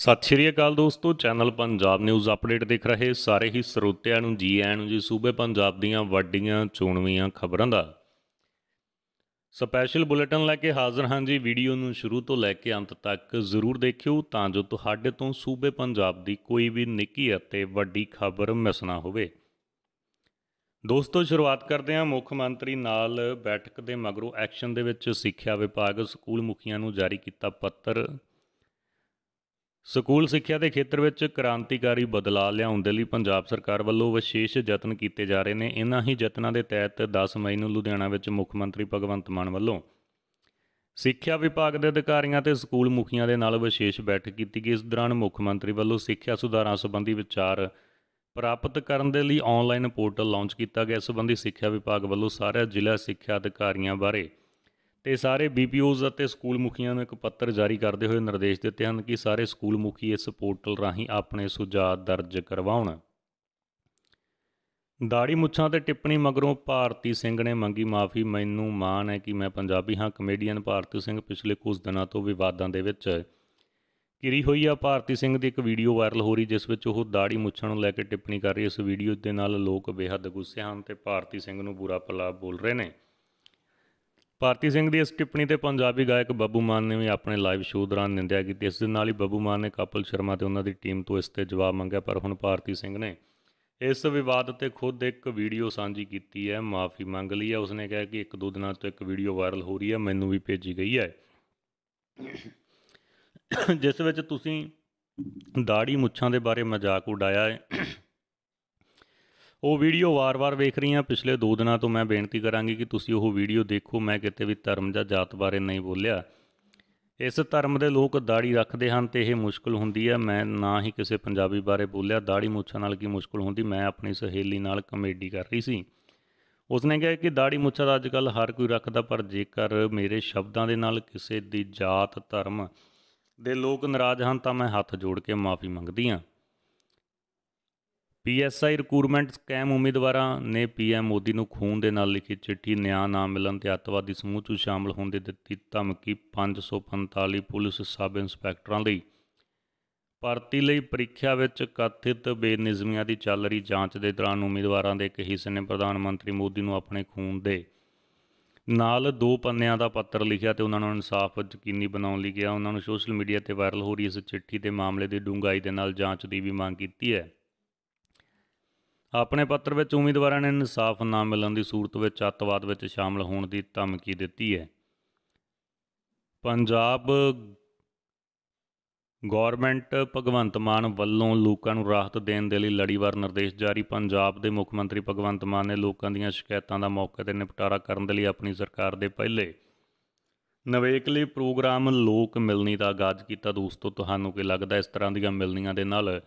ਸਤਿ ਸ਼੍ਰੀ ਅਕਾਲ ਦੋਸਤੋ channel Punjab news update ਦੇਖ ਰਹੇ ਸਾਰੇ ਹੀ ਸਰੋਤਿਆਂ ਨੂੰ ਜੀ ਆਇਆਂ ਨੂੰ ਜੀ ਸੂਬੇ ਪੰਜਾਬ ਦੀਆਂ ਵੱਡੀਆਂ ਚੋਣਵੀਆਂ ਖਬਰਾਂ ਦਾ ਸਪੈਸ਼ਲ ਬੁਲੇਟਿਨ ਲੈ ਕੇ ਹਾਜ਼ਰ ਹਾਂ ਜੀ ਵੀਡੀਓ ਨੂੰ ਸ਼ੁਰੂ ਤੋਂ ਲੈ ਕੇ ਅੰਤ ਤੱਕ ਜ਼ਰੂਰ ਦੇਖਿਓ ਤਾਂ ਜੋ ਤੁਹਾਡੇ ਤੋਂ ਸੂਬੇ ਪੰਜਾਬ ਦੀ ਕੋਈ ਵੀ ਨਿੱਕੀ ਅਤੇ ਵੱਡੀ ਖਬਰ ਮਿਸ ਨਾ ਹੋਵੇ ਦੋਸਤੋ ਸ਼ੁਰੂਆਤ ਕਰਦੇ ਹਾਂ ਮੁੱਖ ਮੰਤਰੀ ਨਾਲ ਬੈਠਕ ਦੇ ਮਗਰੋਂ ਐਕਸ਼ਨ ਦੇ ਵਿੱਚ ਸਿੱਖਿਆ ਵਿਭਾਗ ਸਕੂਲ ਮੁਖੀਆਂ ਨੂੰ ਜਾਰੀ ਕੀਤਾ ਪੱਤਰ ਸਕੂਲ ਸਿੱਖਿਆ ਦੇ ਖੇਤਰ ਵਿੱਚ ਕ੍ਰਾਂਤੀਕਾਰੀ ਬਦਲਾਅ ਲਿਆਉਣ ਦੇ ਲਈ ਪੰਜਾਬ ਸਰਕਾਰ ਵੱਲੋਂ ਵਿਸ਼ੇਸ਼ ਯਤਨ ਕੀਤੇ ਜਾ ਰਹੇ ਨੇ ਇਨ੍ਹਾਂ ਹੀ ਯਤਨਾਂ ਦੇ ਤਹਿਤ 10 ਮਈ ਨੂੰ ਲੁਧਿਆਣਾ ਵਿੱਚ ਮੁੱਖ ਮੰਤਰੀ ਭਗਵੰਤ ਮਾਨ ਵੱਲੋਂ ਸਿੱਖਿਆ ਵਿਭਾਗ ਦੇ ਅਧਿਕਾਰੀਆਂ ਤੇ ਸਕੂਲ ਮੁਖੀਆਂ ਦੇ ਨਾਲ ਵਿਸ਼ੇਸ਼ ਬੈਠਕ ਕੀਤੀ ਗਈ ਇਸ ਦੌਰਾਨ ਮੁੱਖ ਮੰਤਰੀ ਵੱਲੋਂ ਸਿੱਖਿਆ ਸੁਧਾਰਾਂ ਸੰਬੰਧੀ ਵਿਚਾਰ ਪ੍ਰਾਪਤ ਕਰਨ ਦੇ ਲਈ ਆਨਲਾਈਨ ਪੋਰਟਲ ਲਾਂਚ ਕੀਤਾ ਗਿਆ ਇਸ ਸੰਬੰਧੀ ਸਿੱਖਿਆ ਵਿਭਾਗ ਵੱਲੋਂ ਸਾਰੇ ਜ਼ਿਲ੍ਹਾ ਸਿੱਖਿਆ ਅਧਿਕਾਰੀਆਂ ਬਾਰੇ ਤੇ ਸਾਰੇ ਬੀਪੀਓਜ਼ ਅਤੇ ਸਕੂਲ ਮੁਖੀਆਂ ਨੂੰ ਇੱਕ ਪੱਤਰ ਜਾਰੀ ਕਰਦੇ ਹੋਏ ਨਿਰਦੇਸ਼ ਦਿੱਤੇ ਹਨ ਕਿ ਸਾਰੇ ਸਕੂਲ ਮੁਖੀ ਇਸ ਪੋਰਟਲ ਰਾਹੀਂ ਆਪਣੇ ਸੁਝਾਅ ਦਰਜ ਕਰਵਾਉਣ ਦਾੜੀ ਮੁੱਛਾਂ ਤੇ ਟਿੱਪਣੀ ਮਗਰੋਂ ਭਾਰਤੀ ਸਿੰਘ ਨੇ ਮੰਗੀ ਮਾਫੀ ਮੈਨੂੰ ਮਾਣ ਹੈ ਕਿ ਮੈਂ ਪੰਜਾਬੀ ਹਾਂ ਕਮੇਡੀਅਨ ਭਾਰਤੀ ਸਿੰਘ ਪਿਛਲੇ ਕੁਝ ਦਿਨਾਂ ਤੋਂ ਵਿਵਾਦਾਂ ਦੇ ਵਿੱਚ ਕਿਰੀ ਹੋਈ ਆ ਭਾਰਤੀ ਸਿੰਘ ਦੀ ਇੱਕ ਵੀਡੀਓ ਵਾਇਰਲ ਹੋ ਰਹੀ ਜਿਸ ਵਿੱਚ ਉਹ ਦਾੜੀ ਮੁੱਛਾਂ ਨੂੰ ਲੈ ਕੇ ਟਿੱਪਣੀ ਕਰ ਰਹੀ ਇਸ ਵੀਡੀਓ ਦੇ ਨਾਲ ਲੋਕ ਬੇਹੱਦ ਗੁੱਸੇ ਹਨ ਤੇ ਭਾਰਤੀ ਸਿੰਘ ਨੂੰ ਬੁਰਾ ਭਲਾ ਬੋਲ ਰਹੇ ਨੇ ਭਾਰਤੀ ਸਿੰਘ ਦੀ ਇਸ ਟਿੱਪਣੀ ਤੇ ਪੰਜਾਬੀ ਗਾਇਕ ਬੱਬੂ ਮਾਨ ਨੇ ਵੀ ਆਪਣੇ ਲਾਈਵ ਸ਼ੋਅ ਦੌਰਾਨ ਨਿੰਦਿਆ ਕੀਤੀ ਇਸ ਦੇ ਨਾਲ ਹੀ ਬੱਬੂ ਮਾਨ ਨੇ ਕਪਿਲ ਸ਼ਰਮਾ ਤੇ ਉਹਨਾਂ ਦੀ ਟੀਮ ਤੋਂ ਇਸ ਤੇ ਜਵਾਬ ਮੰਗਿਆ ਪਰ ਹੁਣ ਭਾਰਤੀ ਸਿੰਘ ਨੇ ਇਸ ਵਿਵਾਦ ਤੇ ਖੁਦ ਇੱਕ ਵੀਡੀਓ ਸਾਂਝੀ ਕੀਤੀ ਹੈ ਮਾਫੀ ਮੰਗ ਲਈ ਹੈ ਉਸਨੇ ਕਿਹਾ ਕਿ ਇੱਕ ਦੋ ਦਿਨਾਂ ਤੋਂ ਇੱਕ ਵੀਡੀਓ ਵਾਇਰਲ ਹੋ ਰਹੀ ਹੈ ਮੈਨੂੰ ਵੀ ਭੇਜੀ ਗਈ ਹੈ ਜਿਸ ਵਿੱਚ ਤੁਸੀਂ ਦਾੜੀ ਮੁੱਛਾਂ ਦੇ ਬਾਰੇ ਮਜ਼ਾਕ ਉਡਾਇਆ ਹੈ ਉਹ ਵੀਡੀਓ ਵਾਰ-ਵਾਰ ਵੇਖ ਰਹੀ ਆ ਪਿਛਲੇ 2 ਦਿਨਾਂ ਤੋਂ ਮੈਂ ਬੇਨਤੀ ਕਰਾਂਗੀ ਕਿ ਤੁਸੀਂ ਉਹ ਵੀਡੀਓ ਦੇਖੋ ਮੈਂ ਕਿਤੇ ਵੀ ਧਰਮ ਜਾਂ ਜਾਤ ਬਾਰੇ ਨਹੀਂ ਬੋਲਿਆ ਇਸ ਧਰਮ ਦੇ ਲੋਕ ਦਾੜੀ ਰੱਖਦੇ ਹਨ ਤੇ ਇਹ ਮੁਸ਼ਕਲ ਹੁੰਦੀ ਹੈ ਮੈਂ ਨਾ ਹੀ ਕਿਸੇ ਪੰਜਾਬੀ ਬਾਰੇ ਬੋਲਿਆ ਦਾੜੀ ਮੁੱਛਾਂ ਨਾਲ ਕੀ ਮੁਸ਼ਕਲ ਹੁੰਦੀ ਮੈਂ ਆਪਣੀ ਸਹੇਲੀ ਨਾਲ ਕਮੇਡੀ ਕਰ ਰਹੀ ਸੀ ਉਸਨੇ ਕਿਹਾ ਕਿ ਦਾੜੀ ਮੁੱਛਾਂ ਦਾ ਅੱਜਕੱਲ ਹਰ ਕੋਈ ਰੱਖਦਾ ਪਰ ਜੇਕਰ ਮੇਰੇ ਸ਼ਬਦਾਂ ਦੇ ਨਾਲ ਕਿਸੇ ਦੀ ਜਾਤ ਧਰਮ ਦੇ ਲੋਕ ਨਾਰਾਜ਼ ਹਨ ਤਾਂ ਮੈਂ ਹੱਥ ਜੋੜ ਕੇ ਮਾਫੀ ਮੰਗਦੀ ਹਾਂ ਪੀਐਸਆਈ ਰਿਕਰੂਟਮੈਂਟ ਸਕੈਮ ਉਮੀਦਵਾਰਾਂ ਨੇ ਪੀਐਮ ਮੋਦੀ ਨੂੰ ਖੂਨ ਦੇ ਨਾਲ ਲਿਖੀ ਚਿੱਠੀ ਨਿਆਂ ਨਾ ਮਿਲਣ ਤੇ ਅੱਤਵਾਦੀ ਸਮੂਹ 'ਚ ਸ਼ਾਮਲ ਹੋਣ ਦੇ ਦਿੱਤੀ ਧਮਕੀ 545 ਪੁਲਿਸ ਸਬ ਇੰਸਪੈਕਟਰਾਂ ਲਈ ਭਰਤੀ ਲਈ ਪ੍ਰੀਖਿਆ ਵਿੱਚ ਕਥਿਤ ਬੇਨਿਜ਼ਮੀਆਂ ਦੀ ਚੱਲ ਰਹੀ ਜਾਂਚ ਦੇ ਦੌਰਾਨ ਉਮੀਦਵਾਰਾਂ ਦੇ ਇੱਕ ਹਿੱਸੇ ਨੇ ਪ੍ਰਧਾਨ ਮੰਤਰੀ ਮੋਦੀ ਨੂੰ ਆਪਣੇ ਖੂਨ ਦੇ ਨਾਲ ਦੋ ਪੰਨਿਆਂ ਦਾ ਪੱਤਰ ਲਿਖਿਆ ਤੇ ਉਹਨਾਂ ਨੂੰ ਇਨਸਾਫ ਯਕੀਨੀ ਬਣਾਉਣ ਲਈ ਗਿਆ ਉਹਨਾਂ ਨੂੰ ਸੋਸ਼ਲ ਮੀਡੀਆ ਤੇ ਵਾਇਰਲ ਹੋ ਰਹੀ ਇਸ ਚਿੱਠੀ ਦੇ ਮਾਮਲੇ ਦੀ ਡੂੰਘਾਈ ਦੇ ਨਾਲ ਜਾਂਚ ਦੀ ਵੀ ਮੰਗ ਕੀਤੀ ਹੈ ਆਪਣੇ ਪੱਤਰ ਵਿੱਚ ਉਮੀਦਵਾਰਾਂ ਨੇ ਇਨਸਾਫ ਨਾ ਮਿਲਣ ਦੀ ਸੂਰਤ ਵਿੱਚ ਅੱਤਵਾਦ ਵਿੱਚ ਸ਼ਾਮਲ ਹੋਣ ਦੀ ਧਮਕੀ ਦਿੱਤੀ ਹੈ ਪੰਜਾਬ ਗਵਰਨਮੈਂਟ ਭਗਵੰਤ ਮਾਨ ਵੱਲੋਂ ਲੋਕਾਂ ਨੂੰ ਰਾਹਤ ਦੇਣ ਦੇ ਲਈ ਲੜੀਵਾਰ ਨਿਰਦੇਸ਼ ਜਾਰੀ ਪੰਜਾਬ ਦੇ ਮੁੱਖ ਮੰਤਰੀ ਭਗਵੰਤ ਮਾਨ ਨੇ ਲੋਕਾਂ ਦੀਆਂ ਸ਼ਿਕਾਇਤਾਂ ਦਾ ਮੌਕੇ ਤੇ ਨਿਪਟਾਰਾ ਕਰਨ ਦੇ ਲਈ ਆਪਣੀ ਸਰਕਾਰ ਦੇ ਪਹਿਲੇ ਨਵੇਕਲੀ ਪ੍ਰੋਗਰਾਮ ਲੋਕ ਮਿਲਣੀ ਦਾ ਆਗਾਜ਼ ਕੀਤਾ ਦੋਸਤੋ ਤੁਹਾਨੂੰ ਕੀ ਲੱਗਦਾ ਇਸ ਤਰ੍ਹਾਂ ਦੀਆਂ ਮਿਲਣੀਆਂ ਦੇ ਨਾਲ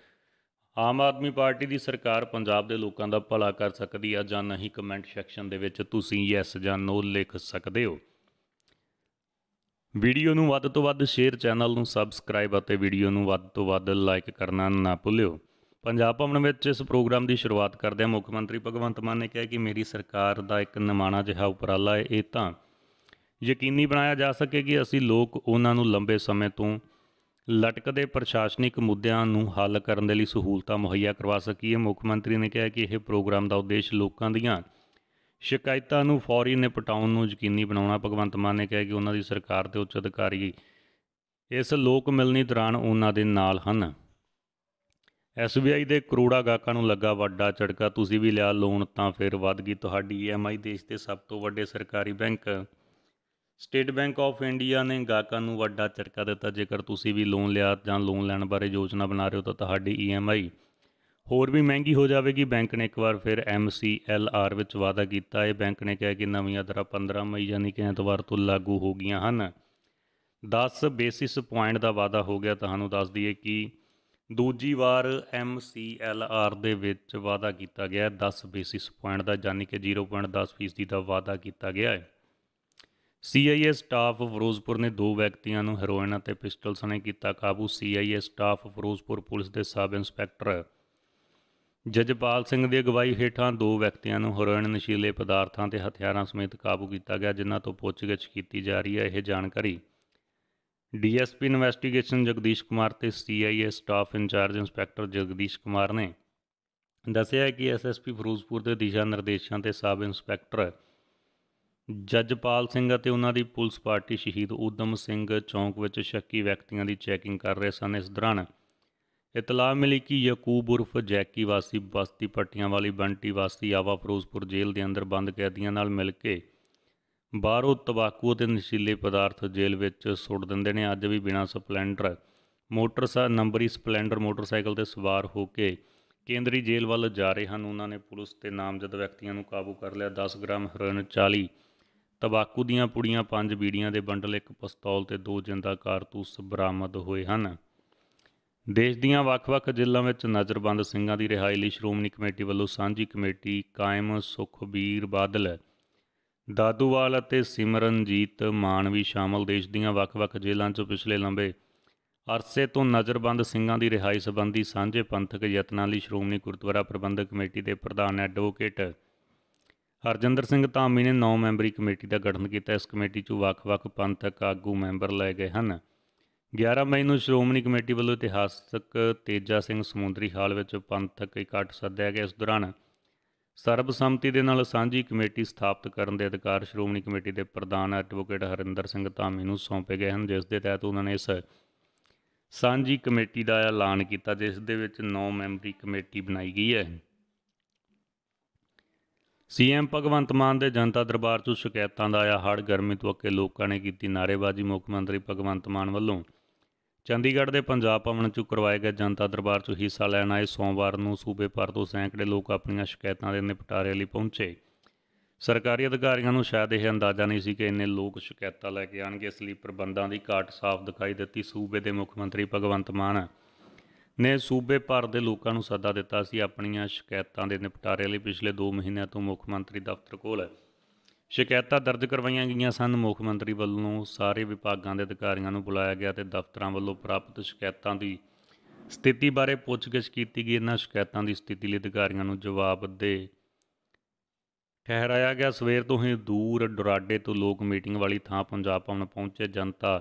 ਆਮ ਆਦਮੀ ਪਾਰਟੀ ਦੀ ਸਰਕਾਰ ਪੰਜਾਬ ਦੇ ਲੋਕਾਂ ਦਾ ਭਲਾ ਕਰ ਸਕਦੀ ਆ ਜਾਂ ਨਹੀਂ ਕਮੈਂਟ ਸੈਕਸ਼ਨ ਦੇ ਵਿੱਚ ਤੁਸੀਂ ਯੈਸ ਜਾਂ ਨੋ ਲਿਖ ਸਕਦੇ ਹੋ ਵੀਡੀਓ ਨੂੰ ਵੱਧ ਤੋਂ ਵੱਧ ਸ਼ੇਅਰ ਚੈਨਲ ਨੂੰ ਸਬਸਕ੍ਰਾਈਬ ਅਤੇ ਵੀਡੀਓ ਨੂੰ ਵੱਧ ਤੋਂ ਵੱਧ ਲਾਈਕ ਕਰਨਾ ਨਾ ਭੁੱਲਿਓ ਪੰਜਾਬ ਭਵਨ ਵਿੱਚ ਇਸ ਪ੍ਰੋਗਰਾਮ ਦੀ ਸ਼ੁਰੂਆਤ ਕਰਦੇ ਮੁੱਖ ਮੰਤਰੀ ਭਗਵੰਤ ਮਾਨ ਨੇ ਕਿਹਾ ਕਿ ਮੇਰੀ ਸਰਕਾਰ ਦਾ ਇੱਕ ਨਿਮਾਣਾ ਜਿਹਾ ਉਪਰਾਲਾ ਹੈ ਇਹ ਤਾਂ ਯਕੀਨੀ ਬਣਾਇਆ ਜਾ ਸਕੇ ਕਿ ਅਸੀਂ ਲੋਕ ਉਹਨਾਂ ਨੂੰ ਲੰਬੇ ਸਮੇਂ ਤੋਂ ਲਟਕਦੇ ਪ੍ਰਸ਼ਾਸਨਿਕ ਮੁੱਦਿਆਂ ਨੂੰ ਹੱਲ ਕਰਨ ਦੇ ਲਈ ਸਹੂਲਤਾਂ ਮੁਹੱਈਆ ਕਰਵਾ ਸਕੀਏ ਮੁੱਖ ਮੰਤਰੀ ਨੇ ਕਿਹਾ ਕਿ ਇਹ ਪ੍ਰੋਗਰਾਮ ਦਾ ਉਦੇਸ਼ ਲੋਕਾਂ ਦੀਆਂ ਸ਼ਿਕਾਇਤਾਂ ਨੂੰ ਫੌਰੀ ਨਿਪਟਾਉਣ ਨੂੰ ਯਕੀਨੀ ਬਣਾਉਣਾ ਭਗਵੰਤ ਮਾਨ ਨੇ ਕਿਹਾ ਕਿ ਉਹਨਾਂ ਦੀ ਸਰਕਾਰ ਤੇ ਉੱਚ ਅਧਿਕਾਰੀ ਇਸ ਲੋਕ ਮਿਲਣੀ ਦੌਰਾਨ ਉਹਨਾਂ ਦੇ ਨਾਲ ਹਨ ਐਸਬੀਆਈ ਦੇ ਕਰੋੜਾ ਗਾਹਕਾਂ ਨੂੰ ਲੱਗਾ ਵੱਡਾ ਝਟਕਾ ਤੁਸੀਂ ਵੀ ਲਿਆ ਲੋਨ ਤਾਂ ਫਿਰ ਵਧ ਗਈ ਤੁਹਾਡੀ ਈਐਮਆਈ ਦੇਸ਼ ਦੇ ਸਭ ਤੋਂ ਵੱਡੇ ਸਰਕਾਰੀ bank state bank of India ਨੇ ਗਾਹਕਾਂ ਨੂੰ ਵੱਡਾ ਝਟਕਾ ਦਿੱਤਾ ਜੇਕਰ ਤੁਸੀਂ ਵੀ ਲੋਨ ਲਿਆ ਜਾਂ ਲੋਨ ਲੈਣ ਬਾਰੇ ਯੋਜਨਾ ਬਣਾ ਰਹੇ ਹੋ ਤਾਂ ਤੁਹਾਡੀ ਈਐਮਆਈ ਹੋਰ ਵੀ ਮਹਿੰਗੀ ਹੋ ਜਾਵੇਗੀ ਬੈਂਕ ਨੇ ਇੱਕ ਵਾਰ ਫਿਰ MCLR ਵਿੱਚ ਵਾਅਦਾ ਕੀਤਾ ਹੈ ਬੈਂਕ ਨੇ ਕਿਹਾ ਕਿ ਨਵੀਆਂ ਦਰਾਂ 15 ਮਈ ਯਾਨੀ ਕਿ ਐਤਵਾਰ ਤੋਂ ਲਾਗੂ ਹੋ ਗਈਆਂ ਹਨ 10 ਬੇਸਿਸ ਪੁਆਇੰਟ ਦਾ ਵਾਅਦਾ ਹੋ ਗਿਆ ਤੁਹਾਨੂੰ ਦੱਸ ਦਈਏ ਕਿ ਦੂਜੀ ਵਾਰ MCLR ਦੇ ਵਿੱਚ ਵਾਅਦਾ ਕੀਤਾ ਗਿਆ 10 ਬੇਸਿਸ ਪੁਆਇੰਟ ਦਾ ਯਾਨੀ ਕਿ 0.10 ਫੀਸਦੀ ਦਾ ਵਾਅਦਾ ਕੀਤਾ ਗਿਆ ਹੈ ਸੀਆਈਏ ਸਟਾਫ ਫਿਰੋਜ਼ਪੁਰ ਨੇ ਦੋ ਵਿਅਕਤੀਆਂ ਨੂੰ ਹੈਰੋਇਨ ਅਤੇ ਪਿਸਟਲ ਸਣੇ ਕੀਤਾ ਕਾਬੂ ਸੀਆਈਏ ਸਟਾਫ ਫਿਰੋਜ਼ਪੁਰ ਪੁਲਿਸ ਦੇ ਸਬ ਇੰਸਪੈਕਟਰ ਜਜਪਾਲ ਸਿੰਘ ਦੀ ਅਗਵਾਈ ਹੇਠਾਂ ਦੋ ਵਿਅਕਤੀਆਂ ਨੂੰ ਹੈਰੋਇਨ ਨਸ਼ੀਲੇ ਪਦਾਰਥਾਂ ਤੇ ਹਥਿਆਰਾਂ ਸਮੇਤ ਕਾਬੂ ਕੀਤਾ ਗਿਆ ਜਿਨ੍ਹਾਂ ਤੋਂ ਪੁੱਛਗਿੱਛ ਕੀਤੀ ਜਾ ਰਹੀ ਹੈ ਇਹ ਜਾਣਕਾਰੀ ਡੀਐਸਪੀ ਇਨਵੈਸਟੀਗੇਸ਼ਨ ਜਗਦੀਸ਼ ਕੁਮਾਰ ਤੇ CIA staff in charge inspector Jagdish Kumar ਨੇ ਦੱਸਿਆ ਕਿ ਐਸਐਸਪੀ ਫਿਰੋਜ਼ਪੁਰ ਦੇ ਦਿਸ਼ਾ ਨਿਰਦੇਸ਼ਾਂ ਤੇ ਸਬ ਇੰਸਪੈਕਟਰ ਜੱਜਪਾਲ ਸਿੰਘ ਅਤੇ ਉਹਨਾਂ ਦੀ ਪੁਲਿਸ ਪਾਰਟੀ ਸ਼ਹੀਦ ਉਦਮ ਸਿੰਘ ਚੌਂਕ ਵਿੱਚ ਸ਼ੱਕੀ ਵਿਅਕਤੀਆਂ ਦੀ ਚੈਕਿੰਗ ਕਰ ਰਹੇ ਸਨ ਇਸ ਦੌਰਾਨ ਇਤਲਾਹ ਮਿਲੀ ਕਿ ਯਕੂਬ ਉਰਫ ਜੈਕੀ ਵਾਸੀ ਬਸਤੀ ਪੱਟੀਆਂ ਵਾਲੀ ਬੰਟੀ ਵਾਸੀ ਆਵਾ ਫਰੋਜ਼ਪੁਰ ਜੇਲ੍ਹ ਦੇ ਅੰਦਰ ਬੰਦ ਕੈਦੀਆਂ ਨਾਲ ਮਿਲ ਕੇ ਬਾਹਰੋਂ ਤਬਾਕੂ ਅਤੇ ਨਸ਼ੀਲੇ ਪਦਾਰਥ ਜੇਲ੍ਹ ਵਿੱਚ ਸੁੱਟ ਦਿੰਦੇ ਨੇ ਅੱਜ ਵੀ ਬਿਨਾਂ ਸਪਲੈਂਡਰ ਮੋਟਰਸਾ ਨੰਬਰੀ ਸਪਲੈਂਡਰ ਮੋਟਰਸਾਈਕਲ ਤੇ ਸਵਾਰ ਹੋ ਕੇ ਕੇਂਦਰੀ ਜੇਲ੍ਹ ਵੱਲ ਜਾ ਰਹੇ ਹਨ ਉਹਨਾਂ ਨੇ ਪੁਲਿਸ ਤੇ ਨਾਮਜ਼ਦ ਵਿਅਕਤੀਆਂ ਨੂੰ ਕਾਬੂ ਕਰ ਲਿਆ 10 ਗ੍ਰਾਮ ਹੈਰੋਇਨ 40 ਤਬਾਕੂ ਦੀਆਂ ਪੁੜੀਆਂ ਪੰਜ ਬੀੜੀਆਂ ਦੇ ਬੰਡਲ ਇੱਕ ਪਿਸਤੌਲ ਤੇ ਦੋ ਜਿੰਦਾ ਕਾਰਤੂਸ ਬਰਾਮਦ ਹੋਏ ਹਨ ਦੇਸ਼ ਦੀਆਂ ਵੱਖ-ਵੱਖ ਜ਼ਿਲ੍ਹਿਆਂ ਵਿੱਚ ਨਜ਼ਰਬੰਦ ਸਿੰਘਾਂ ਦੀ ਰਿਹਾਈ ਲਈ ਸ਼੍ਰੋਮਣੀ ਕਮੇਟੀ ਵੱਲੋਂ ਸਾਂਝੀ ਕਮੇਟੀ ਕਾਇਮ ਸੁਖਬੀਰ ਬਾਦਲ ਦਾਦੂਵਾਲ ਅਤੇ ਸਿਮਰਨਜੀਤ ਮਾਨ ਵੀ ਸ਼ਾਮਲ ਦੇਸ਼ ਦੀਆਂ ਵੱਖ-ਵੱਖ ਜ਼ਿਲ੍ਹਿਆਂ 'ਚ ਪਿਛਲੇ ਲੰਬੇ ਅਰਸੇ ਤੋਂ ਨਜ਼ਰਬੰਦ ਸਿੰਘਾਂ ਦੀ ਰਿਹਾਈ ਸੰਬੰਧੀ ਸਾਂਝੇ ਪੰਥਕ ਯਤਨਾਂ ਲਈ ਸ਼੍ਰੋਮਣੀ ਗੁਰਦੁਆਰਾ ਪ੍ਰਬੰਧਕ ਕਮੇਟੀ ਦੇ ਪ੍ਰਧਾਨ ਐਡਵੋਕੇਟ ਹਰਜਿੰਦਰ ਸਿੰਘ ਧਾਮੀ ਨੇ 9 ਮੈਂਬਰੀ ਕਮੇਟੀ ਦਾ ਗਠਨ ਕੀਤਾ ਇਸ ਕਮੇਟੀ 'ਚ ਵੱਖ-ਵੱਖ ਪੰਥਕ ਆਗੂ ਮੈਂਬਰ ਲਏ ਗਏ ਹਨ 11 ਮਈ ਨੂੰ ਸ਼੍ਰੋਮਣੀ ਕਮੇਟੀ ਵੱਲੋਂ ਇਤਿਹਾਸਕ ਤੇਜਾ ਸਿੰਘ ਸਮੁੰਦਰੀ ਹਾਲ ਵਿੱਚ ਪੰਥਕ ਇਕੱਠ ਸੱਦਿਆ ਗਿਆ ਇਸ ਦੌਰਾਨ ਸਰਬਸੰਮਤੀ ਦੇ ਨਾਲ ਸਾਂਝੀ ਕਮੇਟੀ ਸਥਾਪਿਤ ਕਰਨ ਦੇ ਅਧਿਕਾਰ ਸ਼੍ਰੋਮਣੀ ਕਮੇਟੀ ਦੇ ਪ੍ਰਧਾਨ ਐਡਵੋਕੇਟ ਹਰਿੰਦਰ ਸਿੰਘ ਧਾਮੀ ਨੂੰ ਸੌਂਪੇ ਗਏ ਹਨ ਜਿਸ ਦੇ ਤਹਿਤ ਉਹਨਾਂ ਨੇ ਇਸ ਸਾਂਝੀ ਕਮੇਟੀ ਦਾ ਐਲਾਨ ਕੀਤਾ ਜਿਸ ਦੇ ਵਿੱਚ 9 ਮੈਂਬਰੀ ਕਮੇਟੀ ਬਣਾਈ ਗਈ ਹੈ ਸੀਐਮ ਭਗਵੰਤ ਮਾਨ ਦੇ ਜਨਤਾ ਦਰਬਾਰ ਤੋਂ ਸ਼ਿਕਾਇਤਾਂ ਦਾ ਆਇਆ ਹੜ ਗਰਮੀ ਤੋਂ ਅੱਕੇ ਲੋਕਾਂ ਨੇ ਕੀਤੀ ਨਾਰੇਬਾਜ਼ੀ ਮੁੱਖ ਮੰਤਰੀ ਭਗਵੰਤ ਮਾਨ ਵੱਲੋਂ ਚੰਡੀਗੜ੍ਹ ਦੇ ਪੰਜਾਬ ਭਵਨ 'ਚ ਕਰਵਾਏ ਗਏ ਜਨਤਾ ਦਰਬਾਰ ਤੋਂ ਹਿੱਸਾ ਲੈਣ ਆਏ ਸੋਮਵਾਰ ਨੂੰ ਸੂਬੇ ਭਰ ਤੋਂ ਸੈਂਕੜੇ ਲੋਕ ਆਪਣੀਆਂ ਸ਼ਿਕਾਇਤਾਂ ਦੇ ਨਿਪਟਾਰੇ ਲਈ ਪਹੁੰਚੇ ਸਰਕਾਰੀ ਅਧਿਕਾਰੀਆਂ ਨੂੰ ਸ਼ਾਇਦ ਇਹ ਅੰਦਾਜ਼ਾ ਨਹੀਂ ਸੀ ਕਿ ਇੰਨੇ ਲੋਕ ਸ਼ਿਕਾਇਤਾਂ ਲੈ ਕੇ ਆਣਗੇ ਇਸ ਲਈ ਪ੍ਰਬੰਧਾਂ ਦੀ ਘਾਟ ਸਾਫ਼ ਦਿਖਾਈ ਦਿੱਤੀ ਸੂਬੇ ਦੇ ਮੁੱਖ ਮੰਤਰੀ ਭਗਵੰਤ ਮਾਨ ਨੇ ਸੂਬੇ ਭਰ ਦੇ ਲੋਕਾਂ ਨੂੰ ਸੱਦਾ ਦਿੱਤਾ ਸੀ ਆਪਣੀਆਂ ਸ਼ਿਕਾਇਤਾਂ ਦੇ ਨਿਪਟਾਰੇ ਲਈ ਪਿਛਲੇ 2 ਮਹੀਨਿਆਂ ਤੋਂ ਮੁੱਖ ਮੰਤਰੀ ਦਫ਼ਤਰ ਕੋਲ ਸ਼ਿਕਾਇਤਾਂ ਦਰਜ ਕਰਵਾਈਆਂ ਗਈਆਂ ਸਨ ਮੁੱਖ ਮੰਤਰੀ ਵੱਲੋਂ ਸਾਰੇ ਵਿਭਾਗਾਂ ਦੇ ਅਧਿਕਾਰੀਆਂ ਨੂੰ ਬੁਲਾਇਆ ਗਿਆ ਤੇ ਦਫ਼ਤਰਾਂ ਵੱਲੋਂ ਪ੍ਰਾਪਤ ਸ਼ਿਕਾਇਤਾਂ ਦੀ ਸਥਿਤੀ ਬਾਰੇ ਪੁੱਛਗਿੱਛ ਕੀਤੀ ਗਈ ਇਹਨਾਂ ਸ਼ਿਕਾਇਤਾਂ ਦੀ ਸਥਿਤੀ ਲਈ ਅਧਿਕਾਰੀਆਂ ਨੂੰ ਜਵਾਬ ਦੇ ਠਹਿਰਾਇਆ ਗਿਆ ਸਵੇਰ ਤੋਂ ਹੀ ਦੂਰ ਡੁਰਾਡੇ ਤੋਂ ਲੋਕ ਮੀਟਿੰਗ ਵਾਲੀ ਥਾਂ ਪੰਜਾਬ ਭਵਨ ਪਹੁੰਚੇ ਜਨਤਾ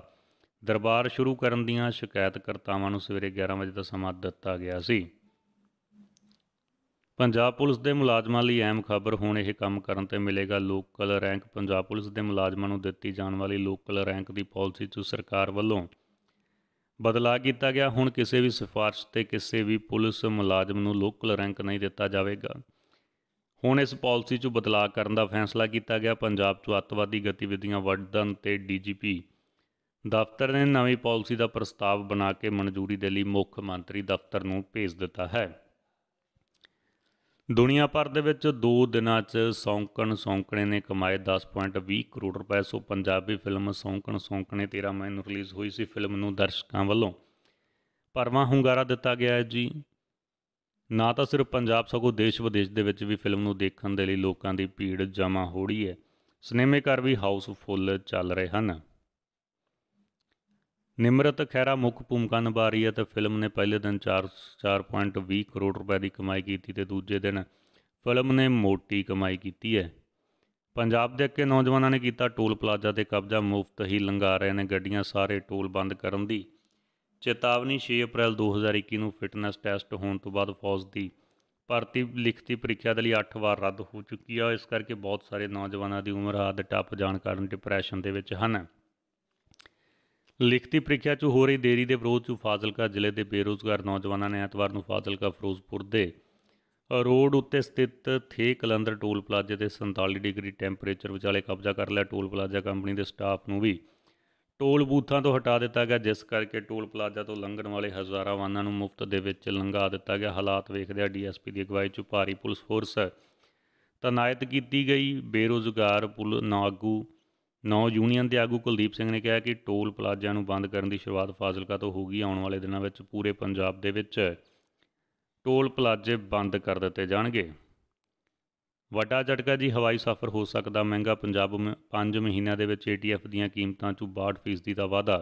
ਦਰਬਾਰ ਸ਼ੁਰੂ ਕਰਨ ਦੀਆਂ ਸ਼ਿਕਾਇਤਕਰਤਾਵਾਂ ਨੂੰ ਸਵੇਰੇ 11 ਵਜੇ ਦਾ ਸਮਾਂ ਦਿੱਤਾ ਗਿਆ ਸੀ ਪੰਜਾਬ ਪੁਲਿਸ ਦੇ ਮੁਲਾਜ਼ਮਾਂ ਲਈ ਅਹਿਮ ਖਬਰ ਹੁਣ ਇਹ ਕੰਮ ਕਰਨ ਤੇ ਮਿਲੇਗਾ ਲੋਕਲ ਰੈਂਕ ਪੰਜਾਬ ਪੁਲਿਸ ਦੇ ਮੁਲਾਜ਼ਮਾਂ ਨੂੰ ਦਿੱਤੀ ਜਾਣ ਵਾਲੀ ਲੋਕਲ ਰੈਂਕ ਦੀ ਪਾਲਿਸੀ 'ਚ ਸਰਕਾਰ ਵੱਲੋਂ ਬਦਲਾ ਕੀਤਾ ਗਿਆ ਹੁਣ ਕਿਸੇ ਵੀ ਸਿਫਾਰਿਸ਼ ਤੇ ਕਿਸੇ ਵੀ ਪੁਲਿਸ ਮੁਲਾਜ਼ਮ ਨੂੰ ਲੋਕਲ ਰੈਂਕ ਨਹੀਂ ਦਿੱਤਾ ਜਾਵੇਗਾ ਹੁਣ ਇਸ ਪਾਲਿਸੀ 'ਚ ਬਦਲਾਅ ਕਰਨ ਦਾ ਫੈਸਲਾ ਕੀਤਾ ਗਿਆ ਪੰਜਾਬ 'ਚ ਅੱਤਵਾਦੀ ਗਤੀਵਿਧੀਆਂ ਵੱਧਣ ਤੇ ਡੀਜੀਪੀ ਦਫ਼ਤਰ ਨੇ ਨਵੀਂ ਪਾਲਿਸੀ ਦਾ ਪ੍ਰਸਤਾਵ ਬਣਾ ਕੇ ਮਨਜ਼ੂਰੀ ਦੇ ਲਈ ਮੁੱਖ ਮੰਤਰੀ ਦਫ਼ਤਰ ਨੂੰ ਭੇਜ ਦਿੱਤਾ ਹੈ ਦੁਨੀਆ ਭਰ ਦੇ ਵਿੱਚ 2 ਦਿਨਾਂ 'ਚ ਸੌਂਕਣ ਸੌਂਕਣੇ ਨੇ ਕਮਾਏ 10.20 ਕਰੋੜ ਰੁਪਏ ਸੋ ਪੰਜਾਬੀ ਫਿਲਮ ਸੌਂਕਣ ਸੌਂਕਣੇ 13 ਮਈ ਨੂੰ ਰਿਲੀਜ਼ ਹੋਈ ਸੀ ਫਿਲਮ ਨੂੰ ਦਰਸ਼ਕਾਂ ਵੱਲੋਂ ਪਰਵਾਹ ਹੁੰਗਾਰਾ ਦਿੱਤਾ ਗਿਆ ਹੈ ਜੀ ਨਾ ਤਾਂ ਸਿਰਫ ਪੰਜਾਬ ਸਗੋਂ ਦੇਸ਼ ਵਿਦੇਸ਼ ਦੇ ਵਿੱਚ ਵੀ ਫਿਲਮ ਨੂੰ ਦੇਖਣ ਦੇ ਲਈ ਲੋਕਾਂ ਦੀ ਭੀੜ ਜਮਾ ਹੋ ਰਹੀ ਹੈ ਸਿਨੇਮੇ ਘਰ ਵੀ ਹਾਊਸਫੁੱਲ ਚੱਲ ਰਹੇ ਹਨ ਨਿਮਰਤ ਖੈਰਾ ਮੁੱਖ ਭੂਮਿਕਾ ਨਿਭਾ ਰਹੀ ਹੈ ਤੇ ਫਿਲਮ ਨੇ ਪਹਿਲੇ ਦਿਨ 4 4.20 ਕਰੋੜ ਰੁਪਏ ਦੀ ਕਮਾਈ ਕੀਤੀ ਤੇ ਦੂਜੇ ਦਿਨ ਫਿਲਮ ਨੇ ਮੋਟੀ ਕਮਾਈ ਕੀਤੀ ਹੈ ਪੰਜਾਬ ਦੇ ਅੱਕੇ ਨੌਜਵਾਨਾਂ ਨੇ ਕੀਤਾ ਟੋਲ ਪਲਾਜ਼ਾ ਤੇ ਕਬਜ਼ਾ ਮੁਫਤ ਹੀ ਲੰਘਾ ਰਹੇ ਨੇ ਗੱਡੀਆਂ ਸਾਰੇ ਟੋਲ ਬੰਦ ਕਰਨ ਦੀ ਚੇਤਾਵਨੀ 6 ਅਪ੍ਰੈਲ 2021 ਨੂੰ ਫਿਟਨੈਸ ਟੈਸਟ ਹੋਣ ਤੋਂ ਬਾਅਦ ਫੌਜ ਦੀ ਭਰਤੀ ਲਿਖਤੀ ਪ੍ਰੀਖਿਆ ਦੇ ਲਈ 8 ਵਾਰ ਰੱਦ ਹੋ ਚੁੱਕੀ ਹੈ ਇਸ ਕਰਕੇ ਬਹੁਤ ਸਾਰੇ ਨੌਜਵਾਨਾਂ ਦੀ ਉਮਰ ਆਦ ਟੱਪ ਜਾਣ ਕਾਰਨ ਡਿਪਰੈਸ਼ਨ ਦੇ ਵਿੱਚ ਹਨ ਲਿਖਤੀ ਪ੍ਰੀਖਿਆ 'ਚ ਹੋ ਰਹੀ ਦੇਰੀ ਦੇ ਵਿਰੋਧ 'ਚ ਫਾਜ਼ਿਲਕਾ ਜ਼ਿਲ੍ਹੇ ਦੇ ਬੇਰੋਜ਼ਗਾਰ ਨੌਜਵਾਨਾਂ ਨੇ ਐਤਵਾਰ ਨੂੰ ਫਾਜ਼ਿਲਕਾ ਫਿਰੋਜ਼ਪੁਰ ਦੇ ਰੋਡ ਉੱਤੇ ਸਥਿਤ ਥੇ ਕਲੰਦਰ ਟੋਲ ਪਲਾਜ਼ੇ ਦੇ 47 ਡਿਗਰੀ ਟੈਂਪਰੇਚਰ ਵਿਚਾਲੇ ਕਬਜ਼ਾ ਕਰ ਲਿਆ ਟੋਲ ਪਲਾਜ਼ਾ ਕੰਪਨੀ ਦੇ ਸਟਾਫ ਨੂੰ ਵੀ ਟੋਲ ਬੂਥਾਂ ਤੋਂ ਹਟਾ ਦਿੱਤਾ ਗਿਆ ਜਿਸ ਕਰਕੇ ਟੋਲ ਪਲਾਜ਼ਾ ਤੋਂ ਲੰਘਣ ਵਾਲੇ ਹਜ਼ਾਰਾਂ ਵਾਹਨਾਂ ਨੂੰ ਮੁਫਤ ਦੇ ਵਿੱਚ ਲੰਘਾ ਦਿੱਤਾ ਗਿਆ ਹਾਲਾਤ ਆ ਡੀਐਸਪੀ ਦੀ ਅਗਵਾਈ 'ਚ ਭਾਰੀ ਪੁਲਿਸ ਫੋਰਸ ਤਨਾਇਤ ਕੀਤੀ ਗਈ ਬੇਰੋਜ਼ਗਾਰ ਪੁਲ ਨਾਗੂ ਨੌ ਯੂਨੀਅਨ ਦੇ ਆਗੂ ਕੁਲਦੀਪ ਸਿੰਘ ਨੇ ਕਿਹਾ ਕਿ ਟੋਲ ਪਲਾਜ਼ਾ ਨੂੰ ਬੰਦ ਕਰਨ ਦੀ ਸ਼ੁਰੂਆਤ ਫਾਜ਼ਿਲਕਾ ਤੋਂ ਹੋਗੀ ਆਉਣ ਵਾਲੇ ਦਿਨਾਂ ਵਿੱਚ ਪੂਰੇ ਪੰਜਾਬ ਦੇ ਵਿੱਚ ਟੋਲ ਪਲਾਜ਼ੇ ਬੰਦ ਕਰ ਦਿੱਤੇ ਜਾਣਗੇ ਵੱਡਾ ਝਟਕਾ ਜੀ ਹਵਾਈ ਸਫ਼ਰ ਹੋ ਸਕਦਾ ਮਹਿੰਗਾ ਪੰਜਾਬ ਵਿੱਚ 5 ਮਹੀਨਿਆਂ ਦੇ ਵਿੱਚ ਏਟੀਐਫ ਦੀਆਂ ਕੀਮਤਾਂ 'ਚ 62% ਦਾ ਵਾਧਾ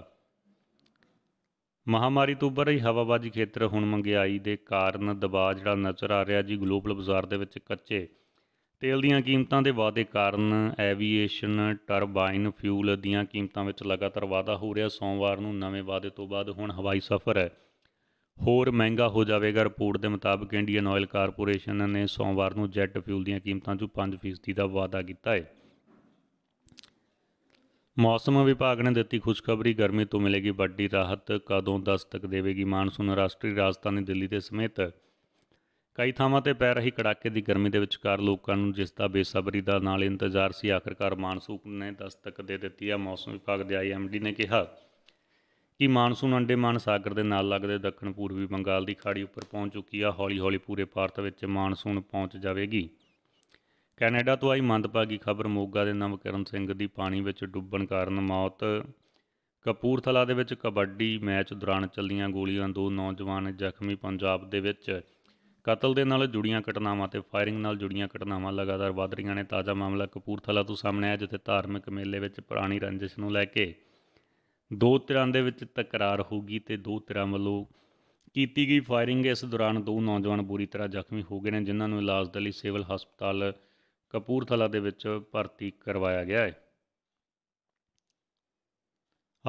ਮਹਾਮਾਰੀ ਤੋਂ ਉੱਭਰ ਹੀ ਹਵਾਬਾਜੀ ਖੇਤਰ ਹੁਣ ਮੰਗਿਆਈ ਦੇ ਕਾਰਨ ਦਬਾਅ ਜਿਹੜਾ ਨਜ਼ਰ ਆ ਰਿਹਾ ਜੀ ਗਲੋਬਲ ਬਾਜ਼ਾਰ ਦੇ ਵਿੱਚ ਕੱਚੇ ਤੇਲ ਦੀਆਂ ਕੀਮਤਾਂ ਦੇ ਵਾਧੇ ਕਾਰਨ ਐਵੀਏਸ਼ਨ ਟਰਬਾਈਨ ਫਿਊਲ ਦੀਆਂ ਕੀਮਤਾਂ ਵਿੱਚ ਲਗਾਤਾਰ ਵਾਧਾ ਹੋ ਰਿਹਾ ਸੋਮਵਾਰ ਨੂੰ ਨਵੇਂ ਵਾਧੇ ਤੋਂ ਬਾਅਦ ਹੁਣ ਹਵਾਈ ਸਫ਼ਰ ਹੈ ਹੋਰ ਮਹਿੰਗਾ ਹੋ ਜਾਵੇਗਾ ਰਿਪੋਰਟ ਦੇ ਮੁਤਾਬਕ ਇੰਡੀਅਨ ਆਇਲ ਕਾਰਪੋਰੇਸ਼ਨ ਨੇ ਸੋਮਵਾਰ ਨੂੰ ਜੈਟ ਫਿਊਲ ਦੀਆਂ ਕੀਮਤਾਂ 'ਚ 5% ਦਾ ਵਾਧਾ ਕੀਤਾ ਹੈ ਮੌਸਮ ਵਿਭਾਗ ਨੇ ਦਿੱਤੀ ਖੁਸ਼ਖਬਰੀ ਗਰਮੀ ਤੋਂ ਮਿਲੇਗੀ ਵੱਡੀ ਰਾਹਤ ਕਦੋਂ ਦਸਤਕ ਦੇਵੇਗੀ ਮਾਨਸੂਨ ਰਾਸ਼ਟਰੀ ਰਾਜਧਾਨੀ ਦਿੱਲੀ ਦੇ ਸਮੇਤ ਕਈ ਥਾਵਾਂ ਤੇ ਪੈ ਰਹੀ ਕੜਾਕੇ ਦੀ ਗਰਮੀ ਦੇ ਵਿਚਕਾਰ ਲੋਕਾਂ ਨੂੰ ਜਿਸ ਦਾ ਬੇਸਬਰੀ ਦਾ ਨਾਲ ਇੰਤਜ਼ਾਰ ਸੀ ਆਖਰਕਾਰ ਮਾਨਸੂਨ ਨੇ ਦਸਤਕ ਦੇ ਦਿੱਤੀ ਆ ਮੌਸਮ ਵਿਭਾਗ ਦੇ ਆਈਐਮਡੀ ਨੇ ਕਿਹਾ ਕਿ ਮਾਨਸੂਨ ਅੰਡੇਮਾਨ ਸਾਗਰ ਦੇ ਨਾਲ ਲੱਗਦੇ ਦੱਖਣ ਪੂਰਬੀ ਬੰਗਾਲ ਦੀ ਖਾੜੀ ਉੱਪਰ ਪਹੁੰਚ ਚੁੱਕੀ ਆ ਹੌਲੀ-ਹੌਲੀ ਪੂਰੇ ਭਾਰਤ ਵਿੱਚ ਮਾਨਸੂਨ ਪਹੁੰਚ ਜਾਵੇਗੀ ਕੈਨੇਡਾ ਤੋਂ ਆਈ ਮੰਦਭਾਗੀ ਖਬਰ ਮੋਗਾ ਦੇ ਨਵਕਰਨ ਸਿੰਘ ਦੀ ਪਾਣੀ ਵਿੱਚ ਡੁੱਬਣ ਕਾਰਨ ਮੌਤ ਕਪੂਰਥਲਾ ਦੇ ਵਿੱਚ ਕਬੱਡੀ ਮੈਚ ਦੌਰਾਨ ਚੱਲੀਆਂ ਗੋਲੀਆਂ ਦੋ ਨੌਜਵਾਨ ਜ਼ਖਮੀ ਪੰਜਾਬ ਦੇ ਵਿੱਚ ਕਤਲ ਦੇ ਨਾਲ ਜੁੜੀਆਂ ਘਟਨਾਵਾਂ ਤੇ ਫਾਇਰਿੰਗ ਨਾਲ ਜੁੜੀਆਂ ਘਟਨਾਵਾਂ ਲਗਾਤਾਰ ਵਧ ਰਹੀਆਂ ਨੇ ਤਾਜ਼ਾ ਮਾਮਲਾ ਕਪੂਰਥਲਾ ਤੋਂ ਸਾਹਮਣੇ ਆਇਆ ਜਿੱਥੇ ਧਾਰਮਿਕ ਮੇਲੇ ਵਿੱਚ ਪੁਰਾਣੀ ਰੰਜਿਸ਼ ਨੂੰ ਲੈ ਕੇ ਦੋ ਤਿਰਾਂ ਦੇ ਵਿੱਚ ਤਕਰਾਰ ਹੋ ਗਈ ਤੇ ਦੋ ਤਿਰਾਂ ਵੱਲੋਂ ਕੀਤੀ ਗਈ ਫਾਇਰਿੰਗ ਇਸ ਦੌਰਾਨ ਦੋ ਨੌਜਵਾਨ ਬੁਰੀ ਤਰ੍ਹਾਂ ਜ਼ਖਮੀ ਹੋ ਗਏ ਨੇ ਜਿਨ੍ਹਾਂ ਨੂੰ ਇਲਾਜ ਦੇ ਲਈ ਸਿਵਲ ਹਸਪਤਾਲ ਕਪੂਰਥਲਾ ਦੇ ਵਿੱਚ ਭਰਤੀ ਕਰਵਾਇਆ ਗਿਆ ਹੈ